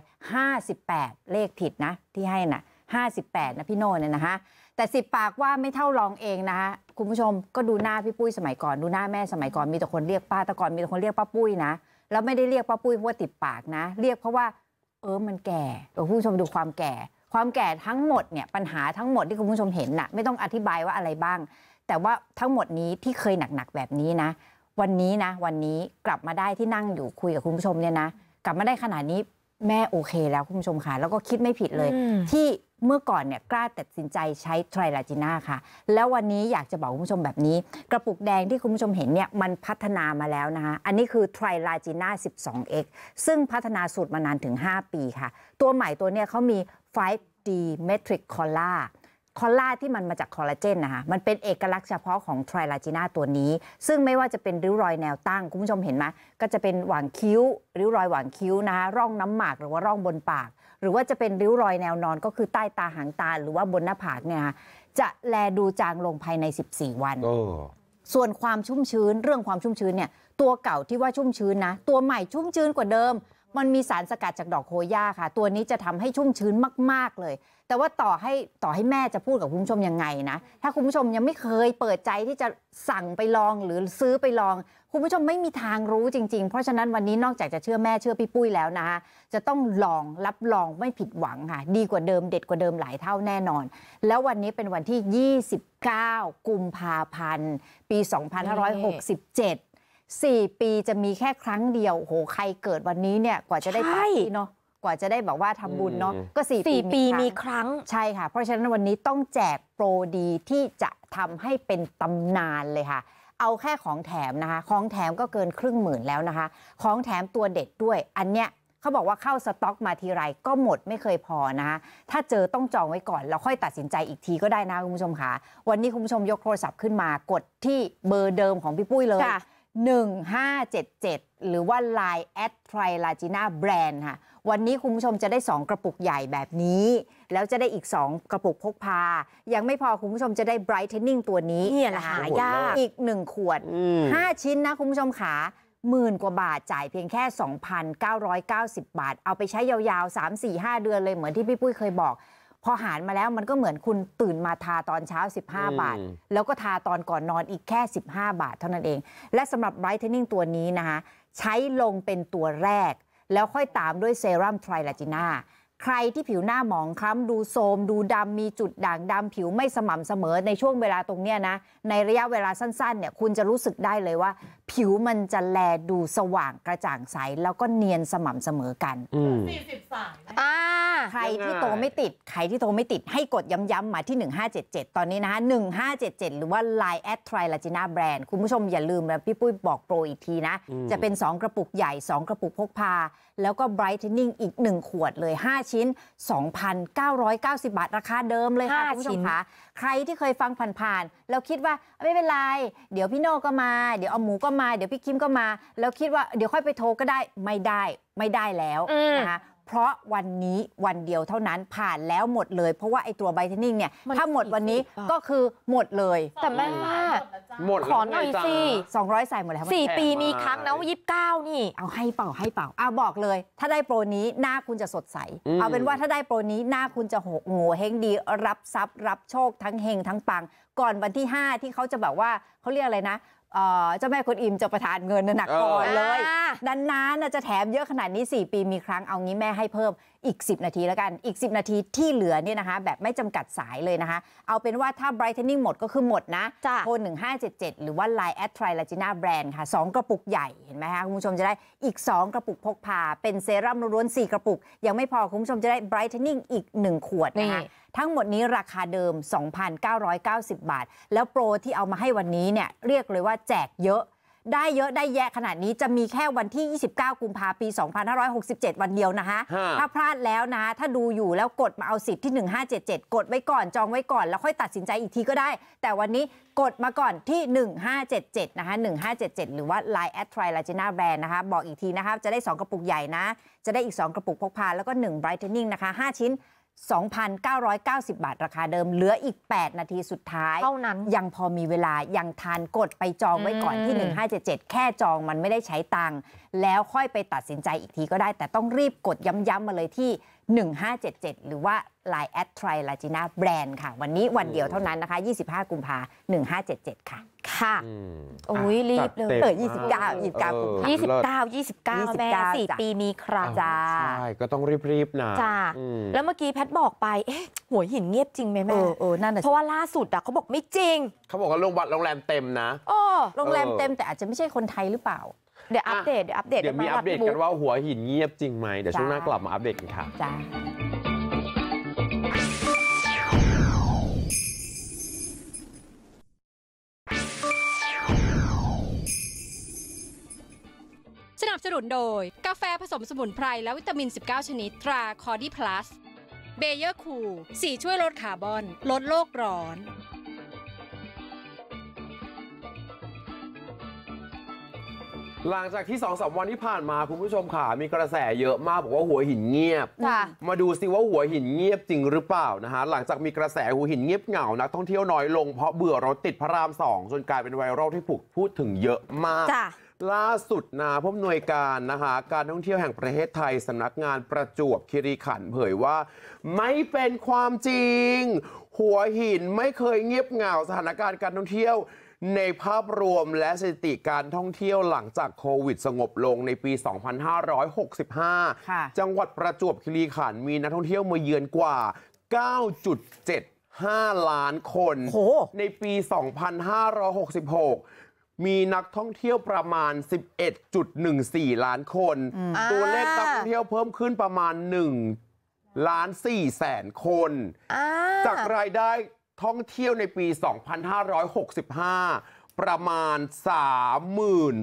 58 เลขผิดนะ ที่ให้นะ่ะ58 นะพี่โน่เนี่ยนะคะ แต่สิบปากว่าไม่เท่าลองเองนะคะคุณผู้ชมก็ดูหน้าพี่ปุ้ยสมัยก่อน ดูหน้าแม่สมัยก่อน มีแต่คนเรียกป้า แต่ก่อนมีแต่คนเรียกป้าปุ้ยนะแล้วไม่ได้เรียกป้าปุ้ยเพราะว่าติดปากนะ เรียกเพราะว่าเออมันแก่เออคุณผู้ชมดูความแก่ความแก่ทั้งหมดเนี่ยปัญหาทั้งหมดที่คุณผู้ชมเห็นน่ะไม่ต้องอธิบายว่าอะไรบ้าง แต่ว่าทั้งหมดนี้ที่เคยหนักๆแบบนี้นะ วันนี้นะ วันนี้กลับมาได้ที่นั่งอยู่คุยกับคุณผู้ชมเนี่ยนะกลับมาได้ขนาดนี้แม่ โอเคแล้วคุณผู้ชมค่ะ แล้วก็คิดไม่ผิดเลย ที่เมื่อก่อนเนี่ยกล้าตัดสินใจใช้ไทรลาจิน่าค่ะแล้ววันนี้อยากจะบอกคุณผู้ชมแบบนี้ กระปุกแดงที่คุณผู้ชมเห็นเนี่ยมันพัฒนามาแล้วนะคะอันนี้คือไทรลาจิน่า 12x ซึ่งพัฒนาสูตรมานานถึง 5 ปีค่ะ ตัวใหม่ตัวเนี่ยเขามี 5D metric collar คอลลาที่มันมาจากคอลลาเจนนะคะมันเป็นเอกลักษณ์เฉพาะของไทรลาจิน่าตัวนี้ ซึ่งไม่ว่าจะเป็นริ้วรอยแนวตั้งคุณผู้ชมเห็นไหมก็จะเป็นหว่างคิ้ว ริ้วรอยหว่างคิ้วนะคะร่องน้ำหมาก หรือว่าร่องบนปาก หรือว่าจะเป็นริ้วรอยแนวนอนก็คือใต้ตาหางตา หรือว่าบนหน้าผากเนี่ยจะแลดูจางลงภายใน 14 วันส่วนความชุ่มชื้นเรื่องความชุ่มชื้นเนี่ยตัวเก่าที่ว่าชุ่มชื้นนะ ตัวใหม่ชุ่มชื้นกว่าเดิมมันมีสารสกัดจากดอกโคย่าค่ะ ตัวนี้จะทำให้ชุ่มชื้นมากๆเลย แต่ว่าต่อให้ต่อให้แม่จะพูดกับคุณผู้ชม ยังไงนะ ถ้าคุณผู้ชมยังไม่เคยเปิดใจที่จะสั่งไปลองหรือซื้อไปลอง คุณผู้ชมไม่มีทางรู้จริง ๆ เพราะฉะนั้นวันนี้นอกจากจะเชื่อแม่เชื่อพี่ปุ้ยแล้วนะคะจะต้องลองรับรองไม่ผิดหวังค่ะ ดีกว่าเดิมเด็ดกว่าเดิมหลายเท่าแน่นอน แล้ววันนี้เป็นวันที่ 29กุมภาพันธ์ปี2567 4 ปีจะมีแค่ครั้งเดียว โห ใครเกิดวันนี้เนี่ย กว่าจะได้ไปเนาะ กว่าจะได้แบบว่าทำบุญเนาะ ก็ 4ปีปีมีครั้ง ใช่ค่ะ เพราะฉะนั้นวันนี้ต้องแจกโปรดีที่จะทำให้เป็นตำนานเลยค่ะ เอาแค่ของแถมนะคะ ของแถมก็เกินครึ่งหมื่นแล้วนะคะ ของแถมตัวเด็ดด้วย อันเนี้ยเขาบอกว่าเข้าสต็อกมาทีไร ก็หมดไม่เคยพอนะคะถ้าเจอต้องจองไว้ก่อน แล้วค่อยตัดสินใจอีกทีก็ได้นะคุณผู้ชมค่ะ วันนี้คุณผู้ชมยกโทรศัพท์ขึ้นมากดที่เบอร์เดิมของพี่ปุ้ยเลย1577 หรือว่า Line แอดไทรลาจิน่าแบรนด์ค่ะ วันนี้คุณผู้ชมจะได้ 2 กระปุกใหญ่แบบนี้ แล้วจะได้อีก 2 กระปุกพกพา ยังไม่พอคุณผู้ชมจะได้ Brightening ตัวนี้นี่ะหายากอีก 1 ขวด 5 ชิ้นนะคุณผู้ชมขาหมื่นกว่าบาทจ่ายเพียงแค่ 2,990 บาท เอาไปใช้ยาวๆ 3-4-5 เดือนเลยเหมือนที่พี่ปุ้ยเคยบอกพอหารมาแล้วมันก็เหมือนคุณตื่นมาทาตอนเช้า 15 บาท แล้วก็ทาตอนก่อนนอนอีกแค่ 15 บาทเท่านั้นเอง และสำหรับไบรท์เทนนิ่งตัวนี้นะคะใช้ลงเป็นตัวแรก แล้วค่อยตามด้วยเซรั่มไทรลาจิน่าใครที่ผิวหน้าหมองคล้ำดูโทมดูดำมีจุดด่างดำผิวไม่สม่ำเสมอในช่วงเวลาตรงเนี้ยนะ ในระยะเวลาสั้นๆเนี่ยคุณจะรู้สึกได้เลยว่า ผิวมันจะแลดูสว่างกระจ่างใส แล้วก็เนียนสม่ำเสมอกันสี่สิบสาใครที่โทรไม่ติด ใครที่โทรไม่ติด ให้กดย้ำ ๆ มาที่ 1577 ตอนนี้นะคะ1577 หรือว่า Line แอดทริลาจิน่าแบรนด์คุณผู้ชมอย่าลืมนะ พี่ปุ้ยบอกโปรอีกทีนะ จะเป็น 2 กระปุกใหญ่ 2 กระปุกพกพา แล้วก็ b บร g h t e นนิ่งอีก 1 ขวดเลย 5 ชิ้น 2,990 บาทราคาเดิมเลยค่ะ คุณผู้ชมคะใครที่เคยฟังผ่านๆ แล้วคิดว่าไม่เป็นไร เดี๋ยวพี่โน่ก็มา เดี๋ยวเอาหมูก็มา เดี๋ยวพี่คิมก็มา แล้วคิดว่าเดี๋ยวค่อยไปโทรก็ได้ไม่ได้ไม่ได้แล้วนะคะเพราะวันนี้วันเดียวเท่านั้นผ่านแล้วหมดเลย เพราะว่าไอ้ตัวไบเทนนิ่งเนี่ย ถ้าหมดวันนี้ก็คือหมดเลย แต่แม่ว่า หมดขอหน่อยสิ้อยใส่หมดแล้วสี่ปีมีครั้งนะยี่สิบเก้านี่เอาให้เปล่าให้เปล่าเอาบอกเลย ถ้าได้โปรนี้หน้าคุณจะสดใสอเอาเป็นว่าถ้าได้โปรนี้หน้าคุณจะโหโง่เฮงดีรับทรัพย์รับโชคทั้งเฮงทั้งปังก่อนวันที่ 5 ที่เขาจะแบบว่าเขาเรียกอะไรนะเจ้าแม่คนอิมจะประทานเงินหนักก่อนเลยนานนจะแถมเยอะขนาดนี้ 4 ปีมีครั้งเอางี้แม่ให้เพิ่มอีก 10 นาทีแล้วกัน อีก 10 นาทีที่เหลือเนี่ยนะคะ แบบไม่จำกัดสายเลยนะคะ เอาเป็นว่าถ้า brightening หมดก็คือหมดนะ โทร 1577 หรือว่า Line at tri l a น i n a brand ค่ะ 2 กระปุกใหญ่ เห็นไหมคะคุณผู้ชมจะได้อีก 2 กระปุกพกพาเป็นเซรั่มล้วนี4กระปุก ยังไม่พอคุณผู้ชมจะได้ brightening อีก 1ขวดนะคะทั้งหมดนี้ราคาเดิม 2,990 บาท แล้วโปรที่เอามาให้วันนี้เนี่ยเรียกเลยว่าแจกเยอะ ได้เยอะได้แยะขนาดนี้จะมีแค่วันที่ 29 กุมภาพันธ์ปี 2567 วันเดียวนะคะ ถ้าพลาดแล้วนะถ้าดูอยู่แล้วกดมาเอาสิทธิ์ที่ 1577 กดไว้ก่อนจองไว้ก่อน แล้วค่อยตัดสินใจอีกทีก็ได้ แต่วันนี้กดมาก่อนที่ 1577 นะคะ1577 หรือว่า Line at t r i l a g i n a Brand นะคะบอกอีกทีนะคะจะได้ 2 กระปุกใหญ่นะ จะได้อีก 2 กระปุกพกพาแล้วก็ 1 Brightening นะคะ5 ชิ้น2,990 บาทราคาเดิมเหลืออีก 8 นาทีสุดท้าย เท่านั้นยังพอมีเวลายังทานกดไปจองไว้ก่อนที่ 1577 แค่จองมันไม่ได้ใช้ตังค์แล้วค่อยไปตัดสินใจอีกทีก็ได้แต่ต้องรีบกดย้ำ ๆ มาเลยที่ 1577 หรือว่า Line แอดทริลาจิน่าแบรนด์ค่ะ วันนี้วันเดียวเท่านั้นนะคะ 25 กุมภา1577 ค่ะค่ะโอ้ยรีบเลยเออ29 29 กุมภา29 29แม่สี่ปีมีครัจ้าใช่ ก็ต้องรีบๆนะจ้าแล้วเมื่อกี้แพทบอกไปเอ๊ะหัวหินเงียบจริงไหมแม่เออนั่นเพราะว่าล่าสุดอะเขาบอกไม่จริงเขาบอกว่าโรงแรมเต็มนะโอ้โรงแรมเต็มแต่อาจจะไม่ใช่คนไทยหรือเปล่าเดี๋ยวอัปเดตเดี๋ยวอัปเดต เดี๋ยว มีอัปเดตกันว่าหัวหินเงียบจริงไหม เดี๋ยวช่วงหน้ากลับมาอัปเดตกันค่ะจ้าสนับสนุนโดยกาแฟผสมสมุนไพรและวิตามิน 19 ชนิด ตรา คอร์ดีพลัส เบเยอร์คูลสีช่วยลดคาร์บอน ลดโลกร้อนหลังจากที่สองสวันที่ผ่านมา คุณผู้ชมค่ะ มีกระแสเยอะมาก บอกว่าหัวหินเงียบ มาดูซิว่าหัวหินเงียบจริงหรือเปล่านะฮะหลังจากมีกระแสหัวหินเงียบเหงา นักท่องเที่ยวน้อยลงเพราะเบื่อรถติดพระรามสองจนกลายเป็นไวรัลที่ผูกพูดถึงเยอะมากล่าสุดนะผู้อำนวยการนะคะการท่องเที่ยวแห่งประเทศไทยสำนักงานประจวบคีรีขันเผยว่า ไม่เป็นความจริง หัวหินไม่เคยเงียบเหงา สถานการณ์การท่องเที่ยวในภาพรวมและสถิติการท่องเที่ยวหลังจากโควิดสงบลงในปี 2565 จังหวัดประจวบคีรีขันธ์มีนักท่องเที่ยวมาเยือนกว่า 9.75 ล้านคน ในปี 2566 มีนักท่องเที่ยวประมาณ 11.14 ล้านคน ตัวเลขนักท่องเที่ยวเพิ่มขึ้นประมาณ 1 ล้าน4แสนคน จากรายได้ท่องเที่ยวในปี 2565 ประมาณ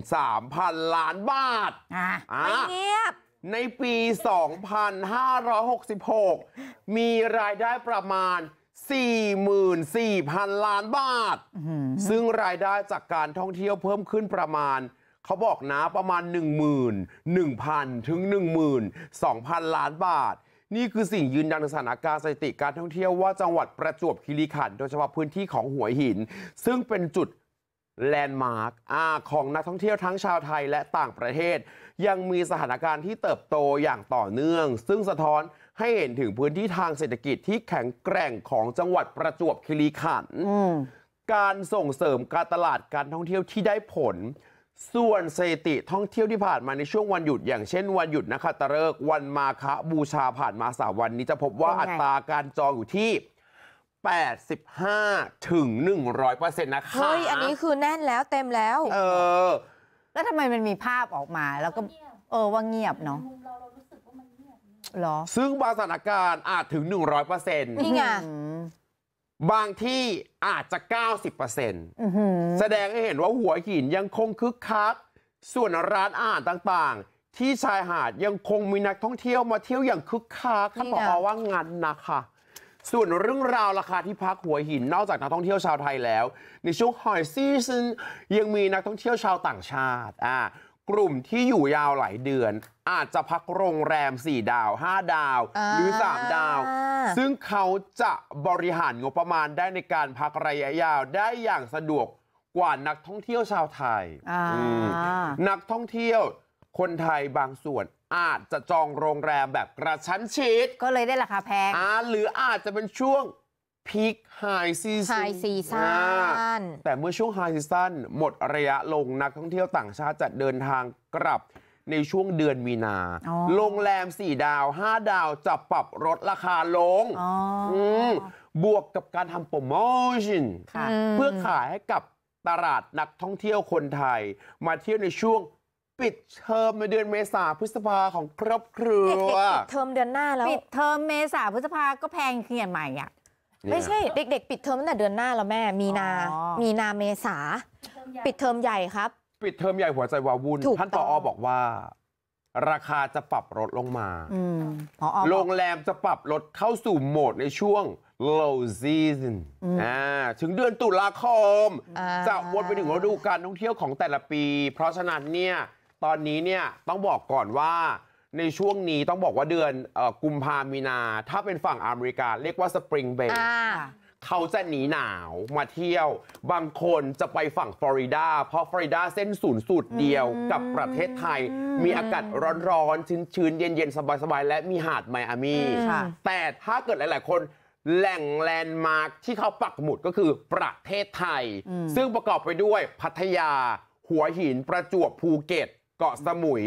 33,000 ล้านบาท อ่ะไม่เงียบ ในปี 2566 มีรายได้ประมาณ 44,000 ล้านบาท ซึ่งรายได้จากการท่องเที่ยวเพิ่มขึ้นประมาณ เขาบอกนะประมาณ 1 1 0 0 0 ถึง 12,000 ล้านบาทนี่คือสิ่งยืนยันสถานการณ์สถิติการท่องเที่ยวว่าจังหวัดประจวบคีรีขันธ์โดยเฉพาะพื้นที่ของหัวหิน ซึ่งเป็นจุดแลนด์มาร์คของนักท่องเที่ยวทั้งชาวไทยและต่างประเทศ ยังมีสถานการณ์ที่เติบโตอย่างต่อเนื่อง ซึ่งสะท้อนให้เห็นถึงพื้นที่ทางเศรษฐกิจที่แข็งแกร่งของจังหวัดประจวบคีรีขันธ์การส่งเสริมการตลาดการท่องเที่ยวที่ได้ผลส่วนสถิติท่องเที่ยวที่ผ่านมาในช่วงวันหยุดอย่างเช่นวันหยุดนะคะตะเลิกวันมาคะ บูชาผ่านมาสามวันนี้จะพบว่าอัตราการจองอยู่ที่ 85ถึง100%นต์นะคะ เฮ้ยอันนี้คือแน่นแล้วเต็มแล้ว เออ แล้วทำไมมันมีภาพออกมา แล้วก็ เออว่าเงียบเนาะหรอ ซึ่งบางสถานการณ์อาจถึง 100%นี่ไงบางที่อาจจะ90%แสดงให้เห็นว่าหัวหินยังคงคึกคักส่วนร้านอาหารต่างๆ ที่ชายหาดยังคงมีนักท่องเที่ยวมาเที่ยวอย่างคึกคักท่านบอกว่างันนะคะ ส่วนเรื่องราวราคาที่พักหัวหินนอกจากนักท่องเที่ยวชาวไทยแล้ว ในช่วงหอยซีซันยังมีนักท่องเที่ยวชาวต่างชาติอ่ากลุ่มที่อยู่ยาวหลายเดือน อาจจะพักโรงแรม 4 ดาว 5 ดาวหรือ 3 ดาว ซึ่งเขาจะบริหารงบประมาณได้ในการพักระยะยาวได้อย่างสะดวกกว่านักท่องเที่ยวชาวไทย นักท่องเที่ยวคนไทยบางส่วน อาจจะจองโรงแรมแบบกระชั้นชิดก็เลยได้ราคาแพงหรืออาจจะเป็นช่วงพีคไฮซีซันไฮซีซันแต่เมื่อช่วงไฮซีซันหมดระยะลงนักท่องเที่ยวต่างชาติจะเดินทางกลับในช่วงเดือนมีนาโรงแรม 4 ดาว 5 ดาวจะปรับลดราคาลงบวกกับการทำโปรโมชั่นเพื่อขายให้กับตลาดนักท่องเที่ยวคนไทยมาเที่ยวในช่วงปิดเทอมในเดือนเมษาพฤษภาของครอบครัวปิดเทอมเดือนหน้าแล้วปิดเทอมเมษาพฤษภาก็แพงเขียนใหม่อ่ะไม่ใช่เด็กๆ ปิดเทอมตั้งแต่เดือนหน้าแล้วแม่ มีนา มีนาเมษา ปิดเทอมใหญ่ครับ ปิดเทอมใหญ่หัวใจวาวุ่นท่านปอบอกว่าราคาจะปรับลดลงมาโรงแรมจะปรับลดเข้าสู่โหมดในช่วง low season อ่าถึงเดือนตุลาคม จะวนไปถึงฤดูการท่องเที่ยวของแต่ละปี เพราะฉะนั้นเนี่ย ตอนนี้เนี่ยต้องบอกก่อนว่าในช่วงนี้ต้องบอกว่าเดือนอกุมภามีนา ถ้าเป็นฝั่งอเมริกา เรียกว่าสปริงเบรกเขาจะหนีหนาวมาเที่ยวบางคนจะไปฝั่งฟลอริดา เพราะฟลอริดา เส้นศูนย์สูตรเดียวกับประเทศไทย มีอากาศร้อนๆชื้นๆเย็นๆ สบายๆ และมีหาดไมอามี่แต่ถ้าเกิดหลายๆคนแหล่งแลนด์มาร์คที่เขาปักหมุดก็คือประเทศไทย ซึ่งประกอบไปด้วยพัทยาหัวหินประจวบภูเก็ตเกาะสมุย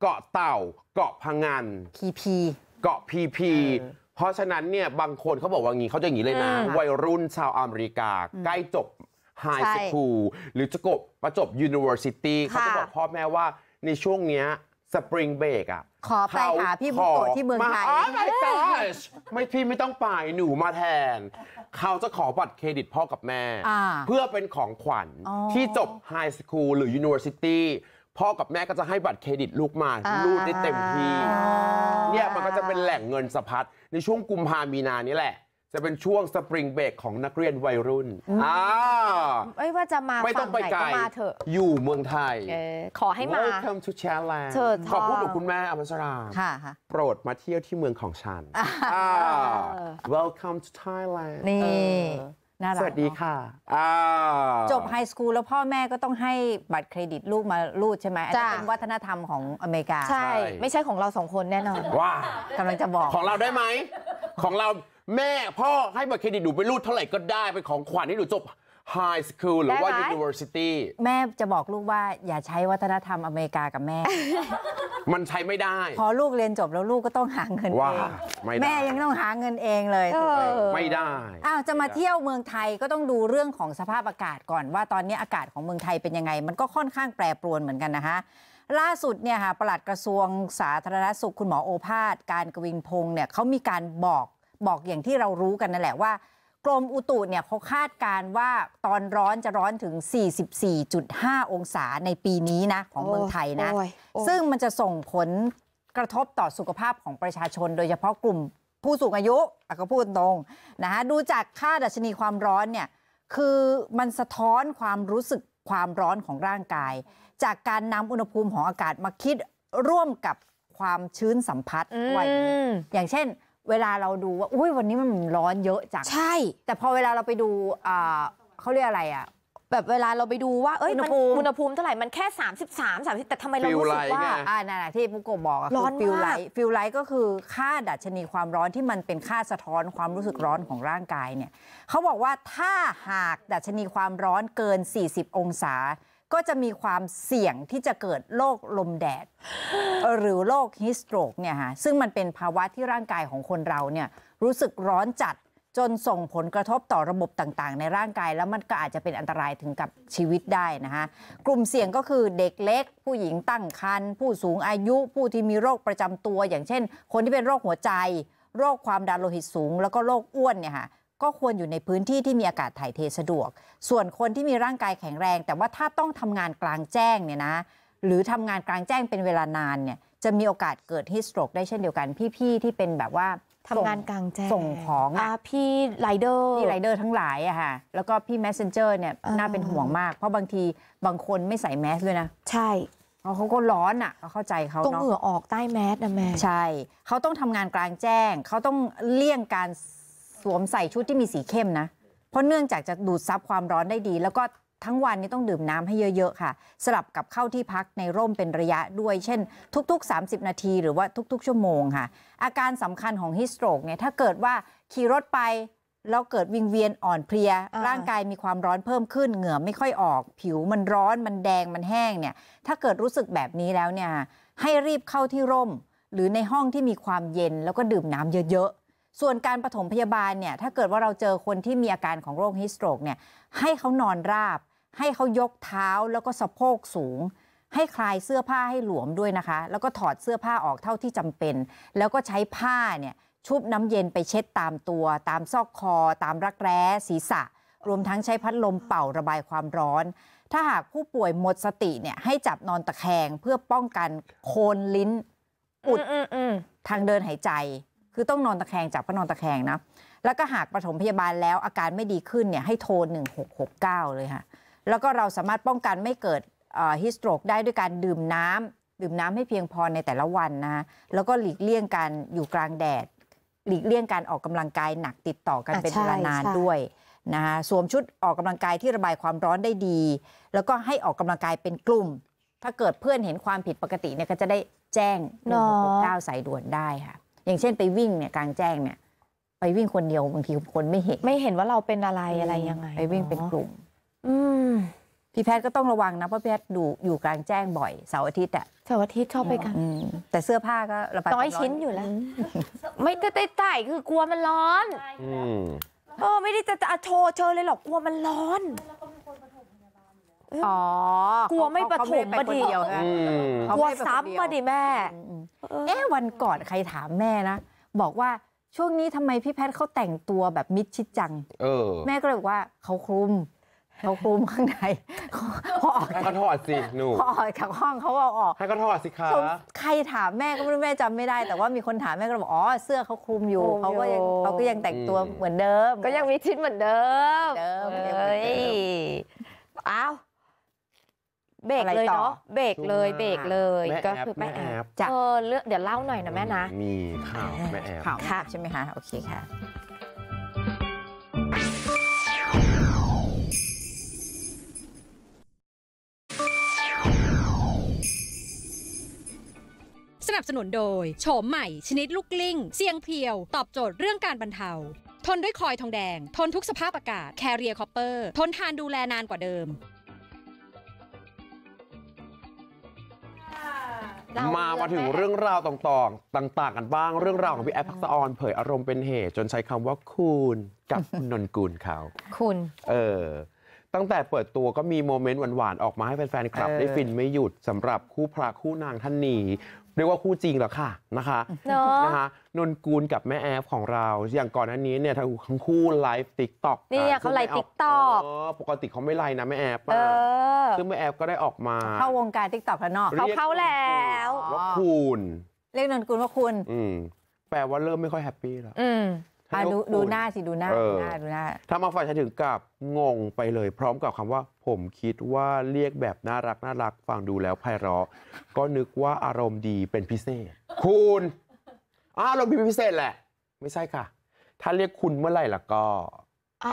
เกาะเต่าเกาะพังงานพีพีเกาะพีพีเพราะฉะนั้นเนี่ยบางคนเขาบอกว่างี้เขาจะอย่างนี้เลยนะ วัยรุ่นชาวอเมริกา ใกล้จบไฮสคูลหรือจะจบประจบยูนิเวอร์ซิตี้เขาจะบอกพ่อแม่ว่าในช่วงเนี้ยสปริงเบรกอ่ะขอไปหาพี่บุโกที่เมืองไทยไม่พี่ไม่ต้องไปหนูมาแทน เขาจะขอบัตรเครดิตพ่อกับแม่ เพื่อเป็นของขวัญ ที่จบไฮสคูลหรือยูนิเวอร์ซิตี้พ่อกับแม่ก็จะให้บัตรเครดิตลูกมาลูดได้เต็มที่เนี่ยมันก็จะเป็นแหล่งเงินสะพัดในช่วงกุมภามีนานี้แหละ จะเป็นช่วงสปริงเบรกของนักเรียนวัยรุ่นอ่าไม่ว่าจะมาไม่ต้องไปไกลมาเถอะอยู่เมืองไทยอขอให้มา Welcome to Thailand เชิญขอพูดกับคุณแม่อมัสราค่ะโปรดมาเที่ยวที่เมืองของฉันอ่า Welcome to Thailand นี่น่ารักสวัสดีค่ะ จบไฮสคูลแล้วพ่อแม่ก็ต้องให้บัตรเครดิตลูกมาลูดใช่ไหมอันนี้เป็นวัฒนธรรมของอเมริกา ใช่ ไม่ใช่ของเราสองคนแน่นอน ว้ากำลังจะบอกของเราได้ไหม ของเราแม่ พ่อให้บัตรเครดิตหนูไปลูดเท่าไหร่ก็ได้เป็นของขวัญให้หนูจบ High School หรือว่า University แม่จะบอกลูกว่าอย่าใช้วัฒนธรรมอเมริกากับแม่ มันใช้ไม่ได้ พอลูกเรียนจบแล้วลูกก็ต้องหาเงินเอง แม่ยังต้องหาเงินเองเลยไม่ได้ อ้าว จะมาเที่ยวเมืองไทยก็ต้องดูเรื่องของสภาพอากาศก่อน ว่าตอนนี้อากาศของเมืองไทยเป็นยังไง มันก็ค่อนข้างแปรปรวนเหมือนกันนะคะล่าสุดเนี่ยค่ะปลัดกระทรวงสาธารณสุขคุณหมอโอภาส การกวินพงศ์เนี่ยเขามีการบอกบอกอย่างที่เรารู้กันนั่นแหละว่ากรมอุตุเนี่ยเขาคาดการว่าตอนร้อนจะร้อนถึง 44.5 องศาในปีนี้นะของเมืองไทยนะซึ่งมันจะส่งผลกระทบต่อสุขภาพของประชาชนโดยเฉพาะกลุ่มผู้สูงอายุก็พูดตรงนะฮะดูจากค่าดัชนีความร้อนเนี่ยคือมันสะท้อนความรู้สึกความร้อนของร่างกาย จากการนำอุณหภูมิของอากาศมาคิดร่วมกับความชื้นสัมผัสไว้อย่างเช่นเวลาเราดูว่า อุ้ยวันนี้มันร้อนเยอะจัง ใช่ แต่พอเวลาเราไปดูเขาเรียกอะไรอะแบบเวลาเราไปดูว่าเอ้ยมันอุณหภูมิมิเท่าไหร่มันแค่33 30แต่ทำไมเรารู้สึกว่าอ่านั่นแหละที่มุกโกบอกร้อนฟิลไลท์ ฟิลไลท์ก็คือค่าดัชนีความร้อนที่มันเป็นค่าสะท้อนความรู้สึกร้อนของร่างกายเนี่ย เขาบอกว่าถ้าหากดัชนีความร้อนเกิน 40 องศาก็จะมีความเสี่ยงที่จะเกิดโรคลมแดด หรือโรคฮิสโตรกเนี่ยฮะซึ่งมันเป็นภาวะที่ร่างกายของคนเราเนี่ยรู้สึกร้อนจัดจนส่งผลกระทบต่อระบบต่างๆ ในร่างกายแล้วมันก็อาจจะเป็นอันตรายถึงกับชีวิตได้นะคะกลุ่มเสี่ยงก็คือเด็กเล็ก ผู้หญิงตั้งครรภ์ผู้สูงอายุผู้ที่มีโรคประจำตัวอย่างเช่นคนที่เป็นโรคหัวใจ โรคความดันโลหิตสูง แล้วก็โรคอ้วนเนี่ยค่ะก็ควรอยู่ในพื้นที่ที่มีอากาศถ่ายเทสะดวก ส่วนคนที่มีร่างกายแข็งแรง แต่ว่าถ้าต้องทำงานกลางแจ้งเนี่ยนะ หรือทำงานกลางแจ้งเป็นเวลานานเนี่ยจะมีโอกาสเกิดฮิสโตรกได้เช่นเดียวกัน พี่ๆที่เป็นแบบว่าทำงานกลางแจ้งส่งของอ่ะพี่ไรเดอร์พี่ไรเดอร์ทั้งหลายอะค่ะแล้วก็พี่แมสเซนเจอร์เนี่ยน่าเป็นห่วงมาก เพราะบางทีบางคนไม่ใส่แมสเลยนะใช่เขาก็ร้อนอ่ะเข้าใจเขาตองเหงื่อออกใต้แมสนะแม่ใช่เขาต้องทำงานกลางแจ้งเขาต้องเลี่ยงการวมใส่ชุดที่มีสีเข้มนะ เพราะเนื่องจากจะดูดซับความร้อนได้ดี แล้วก็ทั้งวันนี้ต้องดื่มน้ำให้เยอะ ๆ ค่ะ สลับกับเข้าที่พักในร่มเป็นระยะด้วยเช่นทุก ๆ 30 นาทีหรือว่าทุกๆ ชั่วโมงค่ะ อาการสำคัญของฮิสโตรกเนี่ยถ้าเกิดว่า ขี่รถไปเราเกิดวิงเวียนอ่อนเพลียร่างกายมีความร้อนเพิ่มขึ้นเหงื่อไม่ค่อยออก ผิวมันร้อนมันแดงมันแห้งเนี่ยถ้าเกิดรู้สึกแบบนี้แล้วเนี่ยให้รีบเข้าที่ร่มหรือในห้องที่มีความเย็นแล้วก็ดื่มน้ำเยอะ ๆส่วนการปฐมพยาบาลเนี่ยถ้าเกิดว่าเราเจอคนที่มีอาการของโรคฮิสโตรกเนี่ยให้เขานอนราบ ให้เขายกเท้าแล้วก็สะโพกสูง ให้คลายเสื้อผ้าให้หลวมด้วยนะคะ แล้วก็ถอดเสื้อผ้าออกเท่าที่จำเป็น แล้วก็ใช้ผ้าเนี่ยชุบน้ำเย็นไปเช็ดตามตัว ตามซอกคอ ตามรักแร้ศีรษะ รวมทั้งใช้พัดลมเป่าระบายความร้อน ถ้าหากผู้ป่วยหมดสติเนี่ยให้จับนอนตะแคงเพื่อป้องกันโคนลิ้น อุดทางเดินหายใจคือต้องนอนตะแคงจับก็นอนตะแคงนะ แล้วก็หากปฐมพยาบาลแล้วอาการไม่ดีขึ้นเนี่ยให้โทร 1669 เลยค่ะ แล้วก็เราสามารถป้องกันไม่เกิดฮิสโตรกได้ด้วยการดื่มน้ำ ดื่มน้ำให้เพียงพอในแต่ละวันนะ แล้วก็หลีกเลี่ยงการอยู่กลางแดด หลีกเลี่ยงการออกกำลังกายหนักติดต่อกันเป็นเวลานานด้วยนะคะสวมชุดออกกำลังกายที่ระบายความร้อนได้ดี แล้วก็ให้ออกกำลังกายเป็นกลุ่ม ถ้าเกิดเพื่อนเห็นความผิดปกติเนี่ยก็จะได้แจ้ง1ก6 9สายด่วนได้ค่ะอย่างเช่น ไปวิ่งเนี่ยกลางแจ้งเนี่ยไปวิ่งคนเดียวบางทีคนไม่เห็นไม่เห็นว่าเราเป็นอะไรอะไรยังไงไปวิ่งเป็นกลุ่ม อืมพี่แพทย์ก็ต้องระวังนะ เพราะแพทย์ดูอยู่กลางแจ้งบ่อยเสาร์อาทิตย์อ่ะเสาร์อาทิตย์ชอบไปกันแต่เสื้อผ้าก็ระบายร้อยชิ้นอยู่แล้ว ไม่ได้ใส่คือกลัวมันร้อนเออไม่ได้จะจะโชว์เชญเลยหรอกกลัวมันร้อนอ๋อกลัวไม่ประถมมาดียิกลัวซ้ำมาดิแม่เอ๊ะวันก่อนใครถามแม่นะบอกว่าช่วงนี้ทำไมพี่แพทย์เขาแต่งตัวแบบมิดชิดจังแม่ก็เลยบอกว่าเขาคลุมเขาคลุมข้างในเขาออกให้เขาถอดสิหนูเขอออกจากห้องเขาเอาออกให้เขาถอดสิคะใครถามแม่ก็ไม่รู้แม่จำไม่ได้ แต่ว่ามีคนถามแม่ก็บอกอ๋อเสื้อเขาคลุมอยู่เขาก็ยังเขาก็ยังแต่งตัวเหมือนเดิม ก็ยังมิดชิดเหมือนเดิมเดิมเอ้ยอ้าวเบรกเลยเนาะเบรกเลยเบรกเลยก็คือแม่แอบเออเลือกเดี๋ยวเล่าหน่อยนะแม่นะมีข่าว แม่แอบข่าวใช่ไหมคะ โอเคค่ะสนับสนุนโดยโฉมใหม่ชนิดลูกลิ้งเสียงเพียว ตอบโจทย์เรื่องการบรรเทา ทนด้วยคอยทองแดง ทนทุกสภาพอากาศ แคเรียคอปเปอร์ ทนทานดูแลนานกว่าเดิมมามาถึงเรื่องราวต่างๆ ต่างๆ กันบ้างเรื่องราวของพี่แอฟพักษออนเผยอารมณ์เป็นเหตุ จนใช้คำว่าคุณกับคุณนนกุลเขาคุณเออตั้งแต่เปิดตัวก็มีโมเมนต์หวานๆ ออกมาให้แฟนๆครับได้ฟินไม่หยุดสำหรับคู่พระคู่นางท่านนี้เรียกว่าคู่จริงเหรอค่ะนะคะนะคะนนกูลกับแม่แอฟของเรา อย่างก่อนหน้านี้เนี่ยทั้งคู่ไลฟ์ติ๊กต็อกนี่ เขาไลฟ์ติ๊กต็อกปกติเขาไม่ไลฟ์นะ แม่แอฟเออซึ่งแม่แอฟก็ได้ออกมา เข้าวงการติ๊กต็อกแล้วเนาะเขาเข้าแล้วว่าคุณเรียกนนกูลว่าคุณแปลว่าเริ่มไม่ค่อยแฮปปี้แล้วอ่ะดูดูหน้าสิดูหน้าดูหน้าดูหน้าทำเอาฝ่ายชายถึงกับงงไปเลย พร้อมกับคำว่า ผมคิดว่าเรียกแบบน่ารักน่ารักฟังดูแล้วไพเราะก็นึกว่าอารมณ์ดีเป็นพิเศษ คุณ อารมณ์ดีเป็นพิเศษแหละ ไม่ใช่ค่ะ ถ้าเรียกคุณเมื่อไหร่ล่ะก็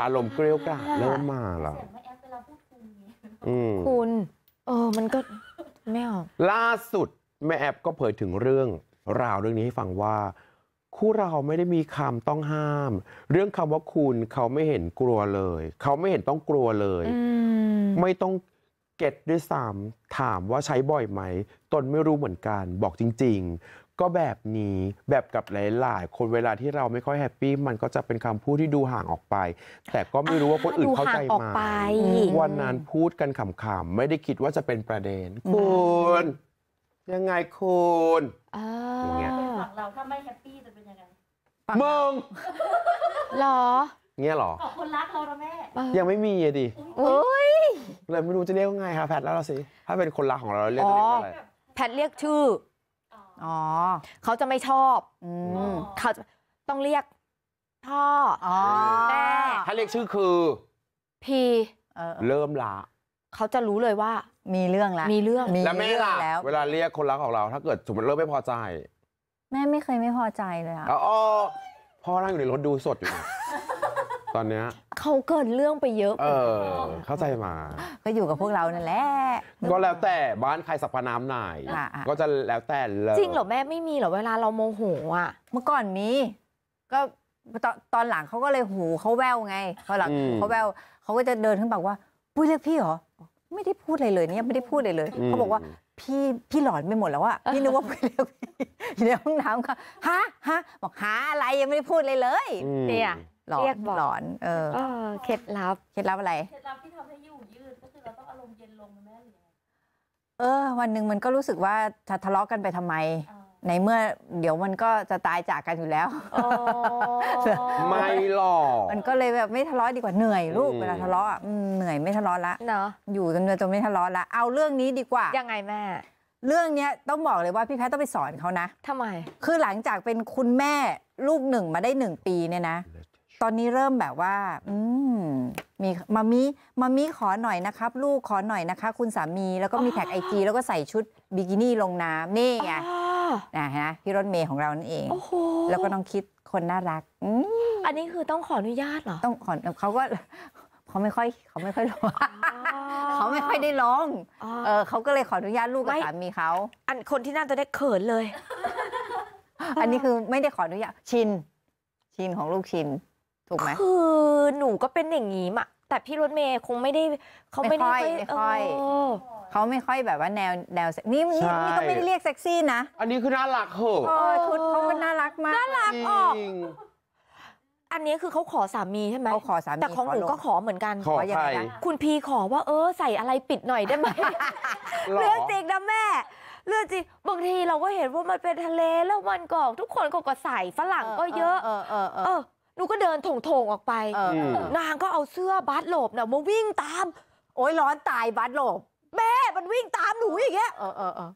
อารมณ์เกลียวก่าดเริ่มมาแล้วเเวลาพูดคุคุณเออมันก็ ไม่ออกล่าสุด แม่แอบก็เผยถึงเรื่องราวเรื่องนี้ให้ฟังว่าคู่เราไม่ได้มีคำต้องห้าม เรื่องคำว่าคุณเขาไม่เห็นกลัวเลย เขาไม่เห็นต้องกลัวเลย ไม่ต้องเก็ตด้วยซ้ำถามว่าใช้บ่อยไหมตนไม่รู้เหมือนกันบอกจริงๆ ก็แบบนี้แบบกับหลายๆ คนเวลาที่เราไม่ค่อยแฮปปี้มันก็จะเป็นคำพูดที่ดูห่างออกไป แต่ก็ไม่รู้ว่าคนอื่นเข้าใจาออกไหมวันนั้นพูดกันขำๆ ไม่ได้คิดว่าจะเป็นประเด็น คุณ ยังไงคุณออย่างเงี้ยฝั่งเราถ้าไม่แฮปปี้จะเป็นมึงหรอ เงี้ยหรอขอบคนรักเราละแม่ ยังไม่มีอะดิอ้ยเลยไม่รู้จะเรียกว่าไงคะแพทแล้วเราสิถ้าเป็นคนรักของเราเราเรียกจะเรียกว่าอะไรแพทเรียกชื่ออ๋อ เขาจะไม่ชอบ อืม เขาจะ ต้องเรียกพ่ออ๋อแม่ถ้าเรียกชื่อคือ พีเริ่มละเขาจะรู้เลยว่ามีเรื่องแล้ว มีเรื่องแล้วแม่ล่ะเวลาเรียกคนรักของเรา ถ้าเกิดสมมติเริ่มไม่พอใจแม่ไม่เคยไม่พอใจเลยอะอ๋อพ่อร่างอยู่ในรถดูสดอยู่ตอนเนี้ยเขาเกิดเรื่องไปเยอะเออ เข้าใจมา ก็อยู่กับพวกเรานั่นแหละ ก็แล้วแต่บ้านใครสัพนาำไหนก็จะแล้วแต่เลย จริงเหรอแม่ไม่มีเหรอเวลาเราโมโหอ่ะ เมื่อก่อนมี ก็ตอนตอนหลังเขาก็เลยหูเขาแววไงตอหลังเขาแววเขาก็จะเดินขึ้นบอกว่าปุ้ยเรียกพี่เหรอ ไม่ได้พูดอะไรเลยเนี่ยไม่ได้พูดอะไรเลย เขาบอกว่าพี่พี่หลอนไปหมดแล้วอะพี่นึกว่าพี่เรียกอยู่ในห้องน้ำค่ะฮะ ฮะ บอกหาอะไรยังไม่ได้พูดเลยเลย เนี่ยหลอนหลอนเออเคล็ดลับเคล็ดลับอะไรเคล็ดลับที่ทำให้อยู่ยืดก็คือเราต้องอารมณ์เย็นลงแม่หรือเออ วันหนึ่งมันก็รู้สึกว่าทะเลาะกันไปทำไมในเมื่อเดี๋ยวมันก็จะตายจากกันอยู่แล้วไม่หรอกมันก็เลยแบบไม่ทะเลาะดีกว่าเหนื่อยลูกเวลาทะเลาะอ่ะเหนื่อยไม่ทะเลาะละเนาะอยู่จนจนไม่ทะเลาะละเอาเรื่องนี้ดีกว่า ยังไงแม่ เรื่องเนี้ยต้องบอกเลยว่าพี่แพทย์ต้องไปสอนเขานะทำไมคือหลังจากเป็นคุณแม่ลูกหนึ่งมาได้หนึ่งปีเนี่ยนะตอนนี้เริ่มแบบว่าอืมมีมามิมามิขอหน่อยนะครับลูกขอหน่อยนะคะคุณสามีแล้วก็มีแท็กไอจีแล้วก็ใส่ชุดบิกินี่ลงน้ำนี่ไงนะฮะพี่รถเมย์ของเรานั่นเองแล้วก็ต้องคิดคนน่ารักอันนี้คือต้องขออนุญาตเหรอต้องขอเขาก็เขาไม่ค่อย เขาไม่ค่อยรูงเขาไม่ค่อยได้องเออเขาก็เลยขออนุญาตลูก กับสามีเขาอันคนที่น่าจะได้เขินเลย อันนี้คือไม่ได้ขออนุญาตชินชินของลูกชินถูกไหมคือหนูก็เป็นอย่างนี้嘛แต่พี่รถเมย์คงไม่ได้ เขาไม่ได้ค่อยเขาไม่ค่อยแบบว่าแนวแนวนี่นี่ก็ไม่ได้เรียกเซ็กซี่นะ อันนี้คือน่ารักเหอะชุดเขาเป็นน่ารักมากน่ารักออก อันนี้คือเขาขอสามีใช่ไหมเขาขอสามีแต่ของหนูก็ขอเหมือนกันขออย่างไรคุณพีขอว่าเออใส่อะไรปิดหน่อยได้ไหมเรื่องจริงนะแม่เรื่องจริงบางทีเราก็เห็นว่ามันเป็นทะเลแล้วมันกอกทุกคนก็ก็ใส่ฝรั่ง ก็เยอะเออเออเออหนูก็เดินโถงออกไปนางก็เอาเสื้อบัตรหลบเนี่ยมาวิ่งตาม โอ๊ยร้อนตายบัตรหลบ แม่มันวิ่งตามหนูอย่างเงี้ย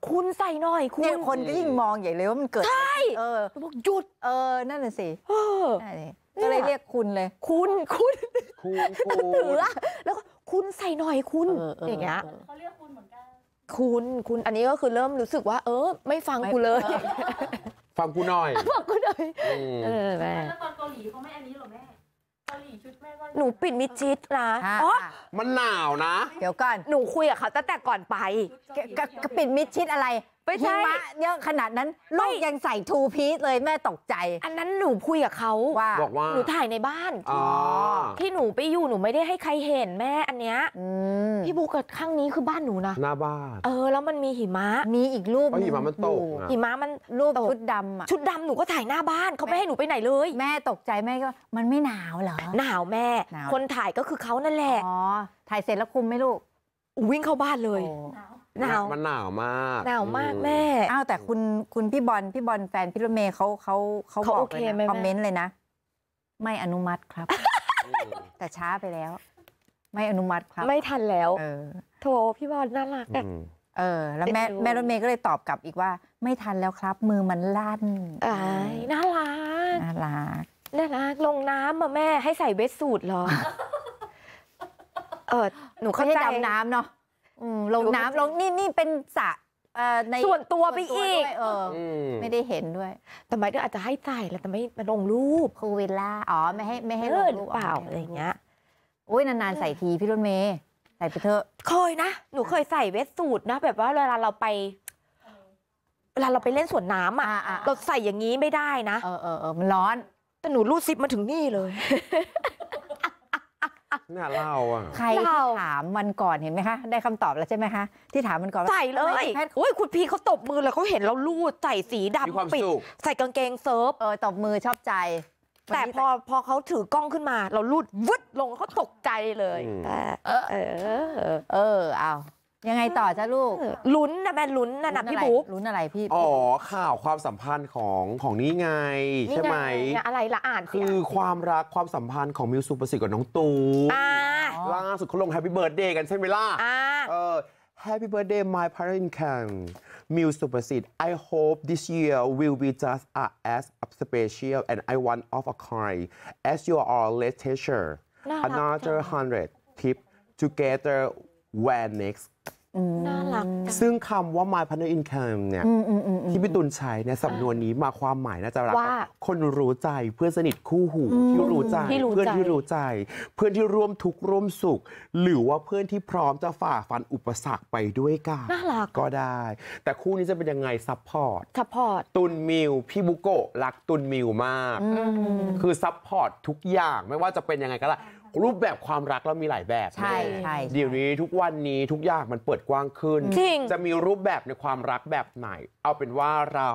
คุณใส่หน่อยคุณเนี่ยคนก็ยิ่งมองใหญ่เลยว่ามันเกิด ใช่เออบอกหยุด เออ นั่นหละสิก็เลยเรียกคุณเลย คุณ คุณคุณตือแล้วก็คุณใส่หน่อยคุณ อย่างเงี้ยเขาเรียกคุณเหมือนกัน คุณ คุณ อันนี้ก็คือเริ่มรู้สึกว่า เออ ไม่ฟังกูเลยฟังกูหน่อยฟังกูหน่อยเออแม่แล้วตอนเกาหลีเขาไม่อันนี้หรอแม่ เกาหลีชุดแม่หนูปิดมิดชิดนะอ๋อมันหนาวนะ เดี๋ยวก่อน หนูคุยกับเขาตั้งแต่ก่อนไปปิดมิดชิดอะไรไม่ใช่หิมะเยอะขนาดนั้นลูกยังใส่ทูพีซเลยแม่ตกใจ อันนั้นหนูคุยกับเขาว่าบอกว่าหนูถ่ายในบ้านอที่หนูไปอยู่หนูไม่ได้ให้ใครเห็นแม่อันเนี้ยอพี่บูเกิดข้างนี้คือบ้านหนูนะหน้าบ้านเออแล้วมันมีหิมะ มีอีกรูปเพราะหิมะมันตกหิมะมันรูปชุดดำอ่ะชุดดำหนูก็ถ่ายหน้าบ้านเขาไม่ให้หนูไปไหนเลย แม่ตกใจแม่ก็มันไม่หนาวเหรอหนาวแม่ คนถ่ายก็คือเขานั่นแหละอ๋อถ่ายเสร็จแล้วคุมไหมลูกวิ่งเข้าบ้านเลยหนาวมันหนาวมากหนาวมากแม่ อ้าวแต่คุณคุณพี่บอลพี่บอลแฟนพี่รถเมย์เขาเขาเขาบอกเลยนะคอมเมนต์เลยนะไม่อนุมัติครับแต่ช้าไปแล้ว ไม่อนุมัติครับ ไม่ทันแล้วโถพี่บอลน่ารักเออ แล้วแม่แม่รถเมย์ก็เลยตอบกลับอีกว่า ไม่ทันแล้วครับ มือมันลั่นน่ารักน่ารักน่ารักลงน้ำมาแม่ให้ใส่เวสสูทเหรอ เออหนูเข้าใจดำน้ำเนาะลงน้ำลงนี่นี่เป็นสระในส่วนตัวไปอีกไม่ได้เห็นด้วยทำไมก็อาจจะให้ใส่แล้วแต่ไม่ลงรูปคูวิลล่าอ๋อ ไม่ให้ไม่ให้ลงรูปเปล่าอะไรอย่างเงี้ยโอ้ยนานๆใส่ทีพี่รุ่นเมย์ใส่ไปเถอะเคยนะ หนูเคยใส่เวสสูทนะ แบบว่าเวลาเราไปเวลาเราไปเล่นสวนน้ำอ่ะเราใส่อย่างนี้ไม่ได้นะเออเออมันร้อน แต่หนูรูดซิปมาถึงนี่เลยน่าเล่าอ่ะใครที่ถามมันก่อนเห็นไหมคะ ได้คำตอบแล้วใช่ไหมคะ ที่ถามมันก่อน ใส่เลยโอ้ยคุณพีเขาตบมือแล้วเขาเห็นเราลูดใส่สีดำปิด ใส่กางเกงเซิร์ฟเออตบมือชอบใจ แต่พอพอเขาถือกล้องขึ้นมา เราลูดวึดลงเขาตกใจเลย เออเออเออเอายังไงต่อจ้าลูก ลุ้นนะแม่ลุ้นนะนะพี่บุ๊กลุ้นอะไรพี่ อ๋อข่าวความสัมพันธ์ของของนี่ไงใช่ไหม อะไรละอ่านคือความรักความสัมพันธ์ของมิวสุประสิทธิ์กับน้องตูล่าสุดเขาลงแฮปปี้เบิร์ดเดย์กันใช่ไหมล่ะเออี้เบิร์ดเดย์ม my parent Kang มิวสุประสิทธิ์ I hope this year will be just a s special and I w a n t of a kind as you are late t e a e r another hundred tip together when next ซึ่งคำว่า my partner in crime เนี่ยที่พี่ตุลใช้เนี่ยสำนวนนี้มาความหมายน่าจะรักว่า คนรู้ใจเพื่อนสนิทคู่หู ที่รู้ใจใจเพื่อนที่รู้ใจ เพื่อนที่ร่วมทุกข์ร่วมสุข หรือว่าเพื่อนที่พร้อมจะฝ่าฟันอุปสรรคไปด้วยกันน่ารักก็ได้แต่คู่นี้จะเป็นยังไงซัพพอร์ตซัพพอร์ตตุลมิวพี่บุโกะรักตุลมิวมากมคือซัพพอร์ตทุกอย่างไม่ว่าจะเป็นยังไงก็แล้วรูปแบบความรักเรามีหลายแบบ ใช่ใช่เดี๋ยวนี้ทุกวันนี้ทุกอย่างมันเปิดกว้างขึ้นจริงจะมีรูปแบบในความรักแบบไหน เอาเป็นว่าเรา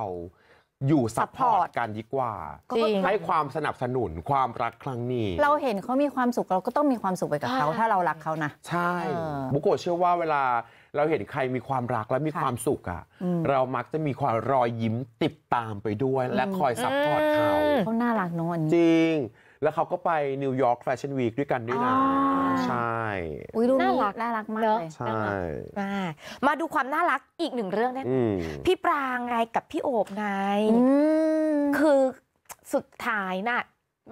อยู่ซัพพอร์ตกันดีกว่าจริงให้ความสนับสนุนความรักครั้งนี้ เราเห็นเขามีความสุขเราก็ต้องมีความสุขไปกับเขาถ้าเรารักเขานะใช่บุโกะเชื่อว่าเวลาเราเห็นใครมีความรักและมีความสุขอะเรามักจะมีความรอยยิ้มติดตามไปด้วย และคอยซัพพอร์ตเขาเขาน่ารักเนอะอนจริงแล้วเขาก็ไปนิวยอร์กแฟชั่นวีคด้วยกันด้วยนะใช่ น่ารักน่ารักมากเลยใช่ามาดูความน่ารักอีกหนึ่งเรื่องได้ไหมพี่ปรางไงกับพี่โอบไง คือสุดท้ายน่ะ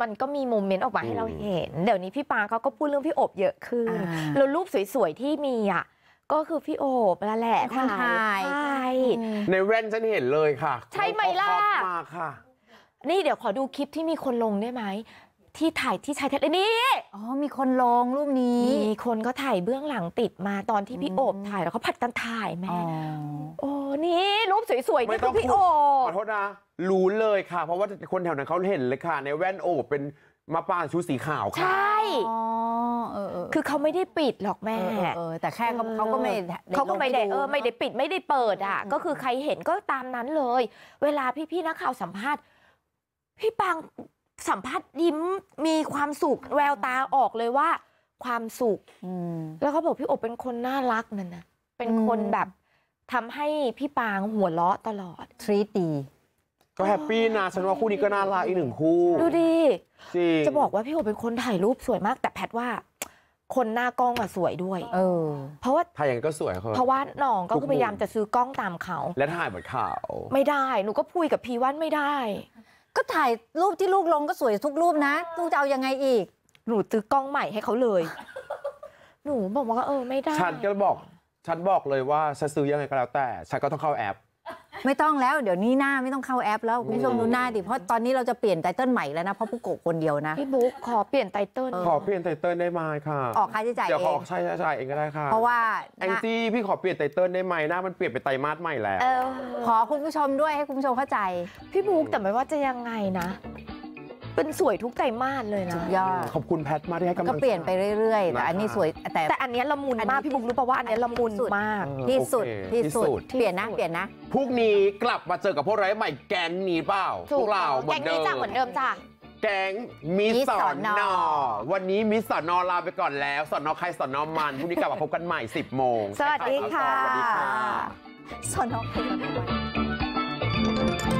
มันก็มีโมเมนต์ออกมาให้เราเห็น เดี๋ยวนี้พี่ปางเขาก็พูดเรื่องพี่โอบเยอะขึ้นแล้วรูปสวยๆ ที่มีอ่ะก็คือพี่โอบแล้วแหละถ่ายในแว่นฉันเห็นเลยค่ะ ใช่ไหมล่ะมาค่ะ นี่เดี๋ยวขอดูคลิปที่มีคนลงได้ไหมที่ถ่ายที่ชายทะเลนี่ อ๋อ มีคนลงรูปนี้ มีคนก็ถ่ายเบื้องหลังติดมาตอนที่พี่โอบถ่ายแล้วเขาผัดกันถ่ายแม่โอ้นี่รูปสวยๆนี่คือพี่โอบขอโทษนะรู้เลยค่ะ เพราะว่าคนแถวนั้นเขาเห็นเลยค่ะ ในแว่นโอบเป็นมาป้านชุดสีขาวค่ะใช่ คือเขาไม่ได้ปิดหรอกแม่แต่แค่เขาก็ไม่ เขาก็ไม่ได้ เออ ไม่ได้ปิดไม่ได้เปิดอ่ะ ก็คือใครเห็นก็ตามนั้นเลย เวลาพี่ๆนักข่าวสัมภาษณ์พี่ปางสัมผัสยิ้มมีความสุขแววตาออกเลยว่าความสุขแล้วเขาบอกพี่อบเป็นคนน่ารักนั่นนะเป็นคนแบบทำให้พี่ปางหัวเราะตลอดทรีตดีก็แฮปปี้นะฉันว่าคู่นี้ก็น่ารักอีกหนึ่งคู่ ดูดิจริงจะบอกว่าพี่โอเป็นคนถ่ายรูปสวยมาก แต่แพทว่าคนหน้ากล้องอะสวยด้วย เออ เพราะว่าถ่ายอย่างนี้ก็สวยเขาเพราะว่าน้องก็พยายามจะซื้อกล้องตามเขา และถ่ายเหมือนเขาไม่ได้หนูก็พูดกับพี่ว่าไม่ได้ก็ถ่ายรูปที่ลูกลงก็สวยทุกรูปนะลูกจะเอายังไงอีก หนูซื้อกล้องใหม่ให้เขาเลย หนูบอกว่าเออไม่ได้ ฉันก็บอก ฉันบอกเลยว่าฉันซื้อยังไงก็แล้วแต่ ฉันก็ต้องเข้าแอปไม่ต้องแล้ว เดี๋ยวนี้หน้าไม่ต้องเข้าแอป แล้วคุณผู้ชมดูหน้าดิเพราะตอนนี้เราจะเปลี่ยนไตเติ้ลใหม่แล้วนะเพราะผู้โกคนเดียวนะพี่บุ๊กขอเปลี่ยนไตเติ้ลขอเปลี่ยนไตเติ้ลได้ไหมค่ะออกค่าใช้จ่ายเองจะขออกใช้จ่ายเองก็ได้ค่ะเพราะว่าแองจี้พี่ขอเปลี่ยนไตเติ้ลได้ไหมหน้ามันเปลี่ยนไปไตมาสใหม่แล้วขอคุณผู้ชมด้วยให้คุณผู้ชมเข้าใจ พี่บุ๊กแต่ไม่ว่าจะยังไงนะเป็นสวยทุกใจมากเลยนะยอดขอบคุณแพทมากที่ให้กำลังก็เปลี่ยนไปเรื่อยๆแต่อันนี้สวยแต่แต่อันนี้ละมุนมาก พี่บุ๊กรู้ป่ะว่าอันนี้ละมุนมากที่สุดที่สุดที่สุด เปลี่ยนนะเปลี่ยนนะพรุ่งนี้กลับมาเจอกับพวกเรา้ใหม่แก๊งนี้เปล่าพวกเราแกงนี้จ้าเหมือนเดิมจ้ะแก๊งมิสสอนนอวันนี้มิสสอนอลาไปก่อนแล้วสอนอใครสอนอมันพรุ่งนี้กลับมาพบกันใหม่ 10โมงสวัสดีค่ะสวัสดีค่ะสอนอ